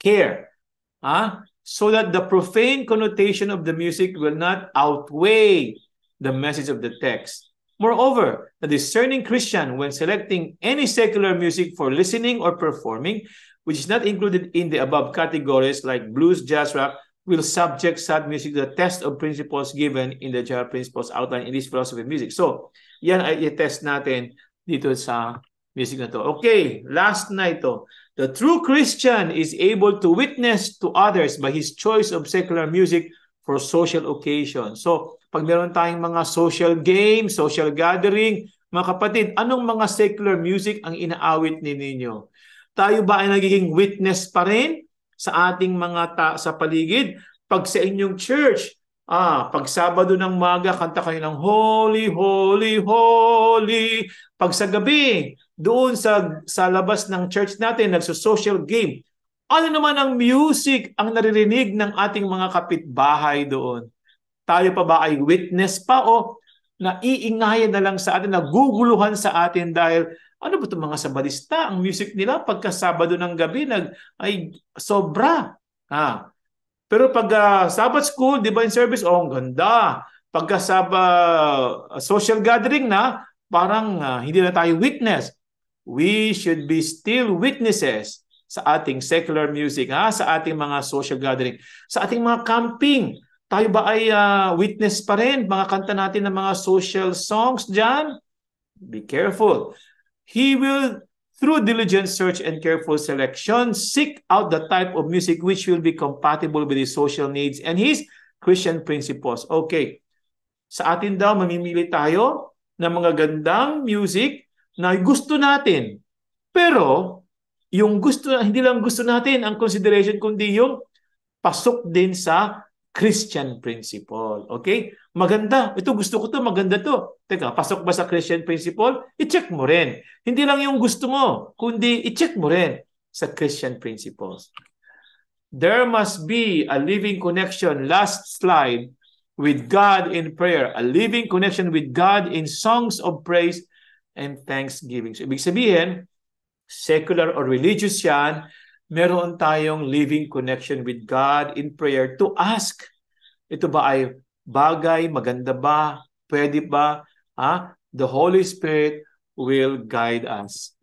care. Ah, so that the profane connotation of the music will not outweigh the message of the text. Moreover, a discerning Christian, when selecting any secular music for listening or performing, which is not included in the above categories like blues, jazz, rock, will subject sad music to the test of principles given in the general principles outlined in this philosophy of music. So, yan ay i-test natin dito sa music na to. Okay, last night ito. The true Christian is able to witness to others by his choice of secular music for social occasions. So, pag meron tayong mga social game, social gathering, mga kapatid, anong mga secular music ang inaawit ni ninyo? Tayo ba ay nagiging witness pa rin sa ating mga ta- sa paligid? Pag sa inyong church, Ah, pag Sabado ng maga, kanta kayo ng Holy, Holy, Holy. Pag sa gabi, doon sa, sa labas ng church natin, nagso-social game. Ano naman ang music ang naririnig ng ating mga kapitbahay doon? Tayo pa ba ay witness pa o naiingayan na lang sa atin, naguguluhan sa atin dahil ano ba itong mga sabalista? Ang music nila pagka Sabado ng gabi nag, ay sobra. Ha? Pero pag uh, Sabbath school, divine service, oh, ang ganda. Pagka saba, uh, ah, social gathering na, parang uh, hindi na tayo witness. We should be still witnesses sa ating secular music, ha? sa ating mga social gathering, sa ating mga camping, tayo ba ay uh, witness pa rin mga kanta natin ng mga social songs diyan? Be careful. He will through diligent search and careful selection seek out the type of music which will be compatible with his social needs and his Christian principles. Okay. Sa atin daw mamimili tayo ng mga gandang music na gusto natin. Pero yung gusto hindi lang gusto natin ang consideration kundi yung pasok din sa Christian principle. Okay? Maganda. Ito gusto ko to, maganda to. Teka, pasok ba sa Christian principle? I-check mo rin. Hindi lang yung gusto mo, kundi i-check mo rin sa Christian principles. There must be a living connection, last slide, with God in prayer. A living connection with God in songs of praise and thanksgiving. So, ibig sabihin, secular or religious yan, meron tayong living connection with God in prayer to ask. Ito ba ay bagay, maganda ba, pwede ba? Ha? Ah, the Holy Spirit will guide us.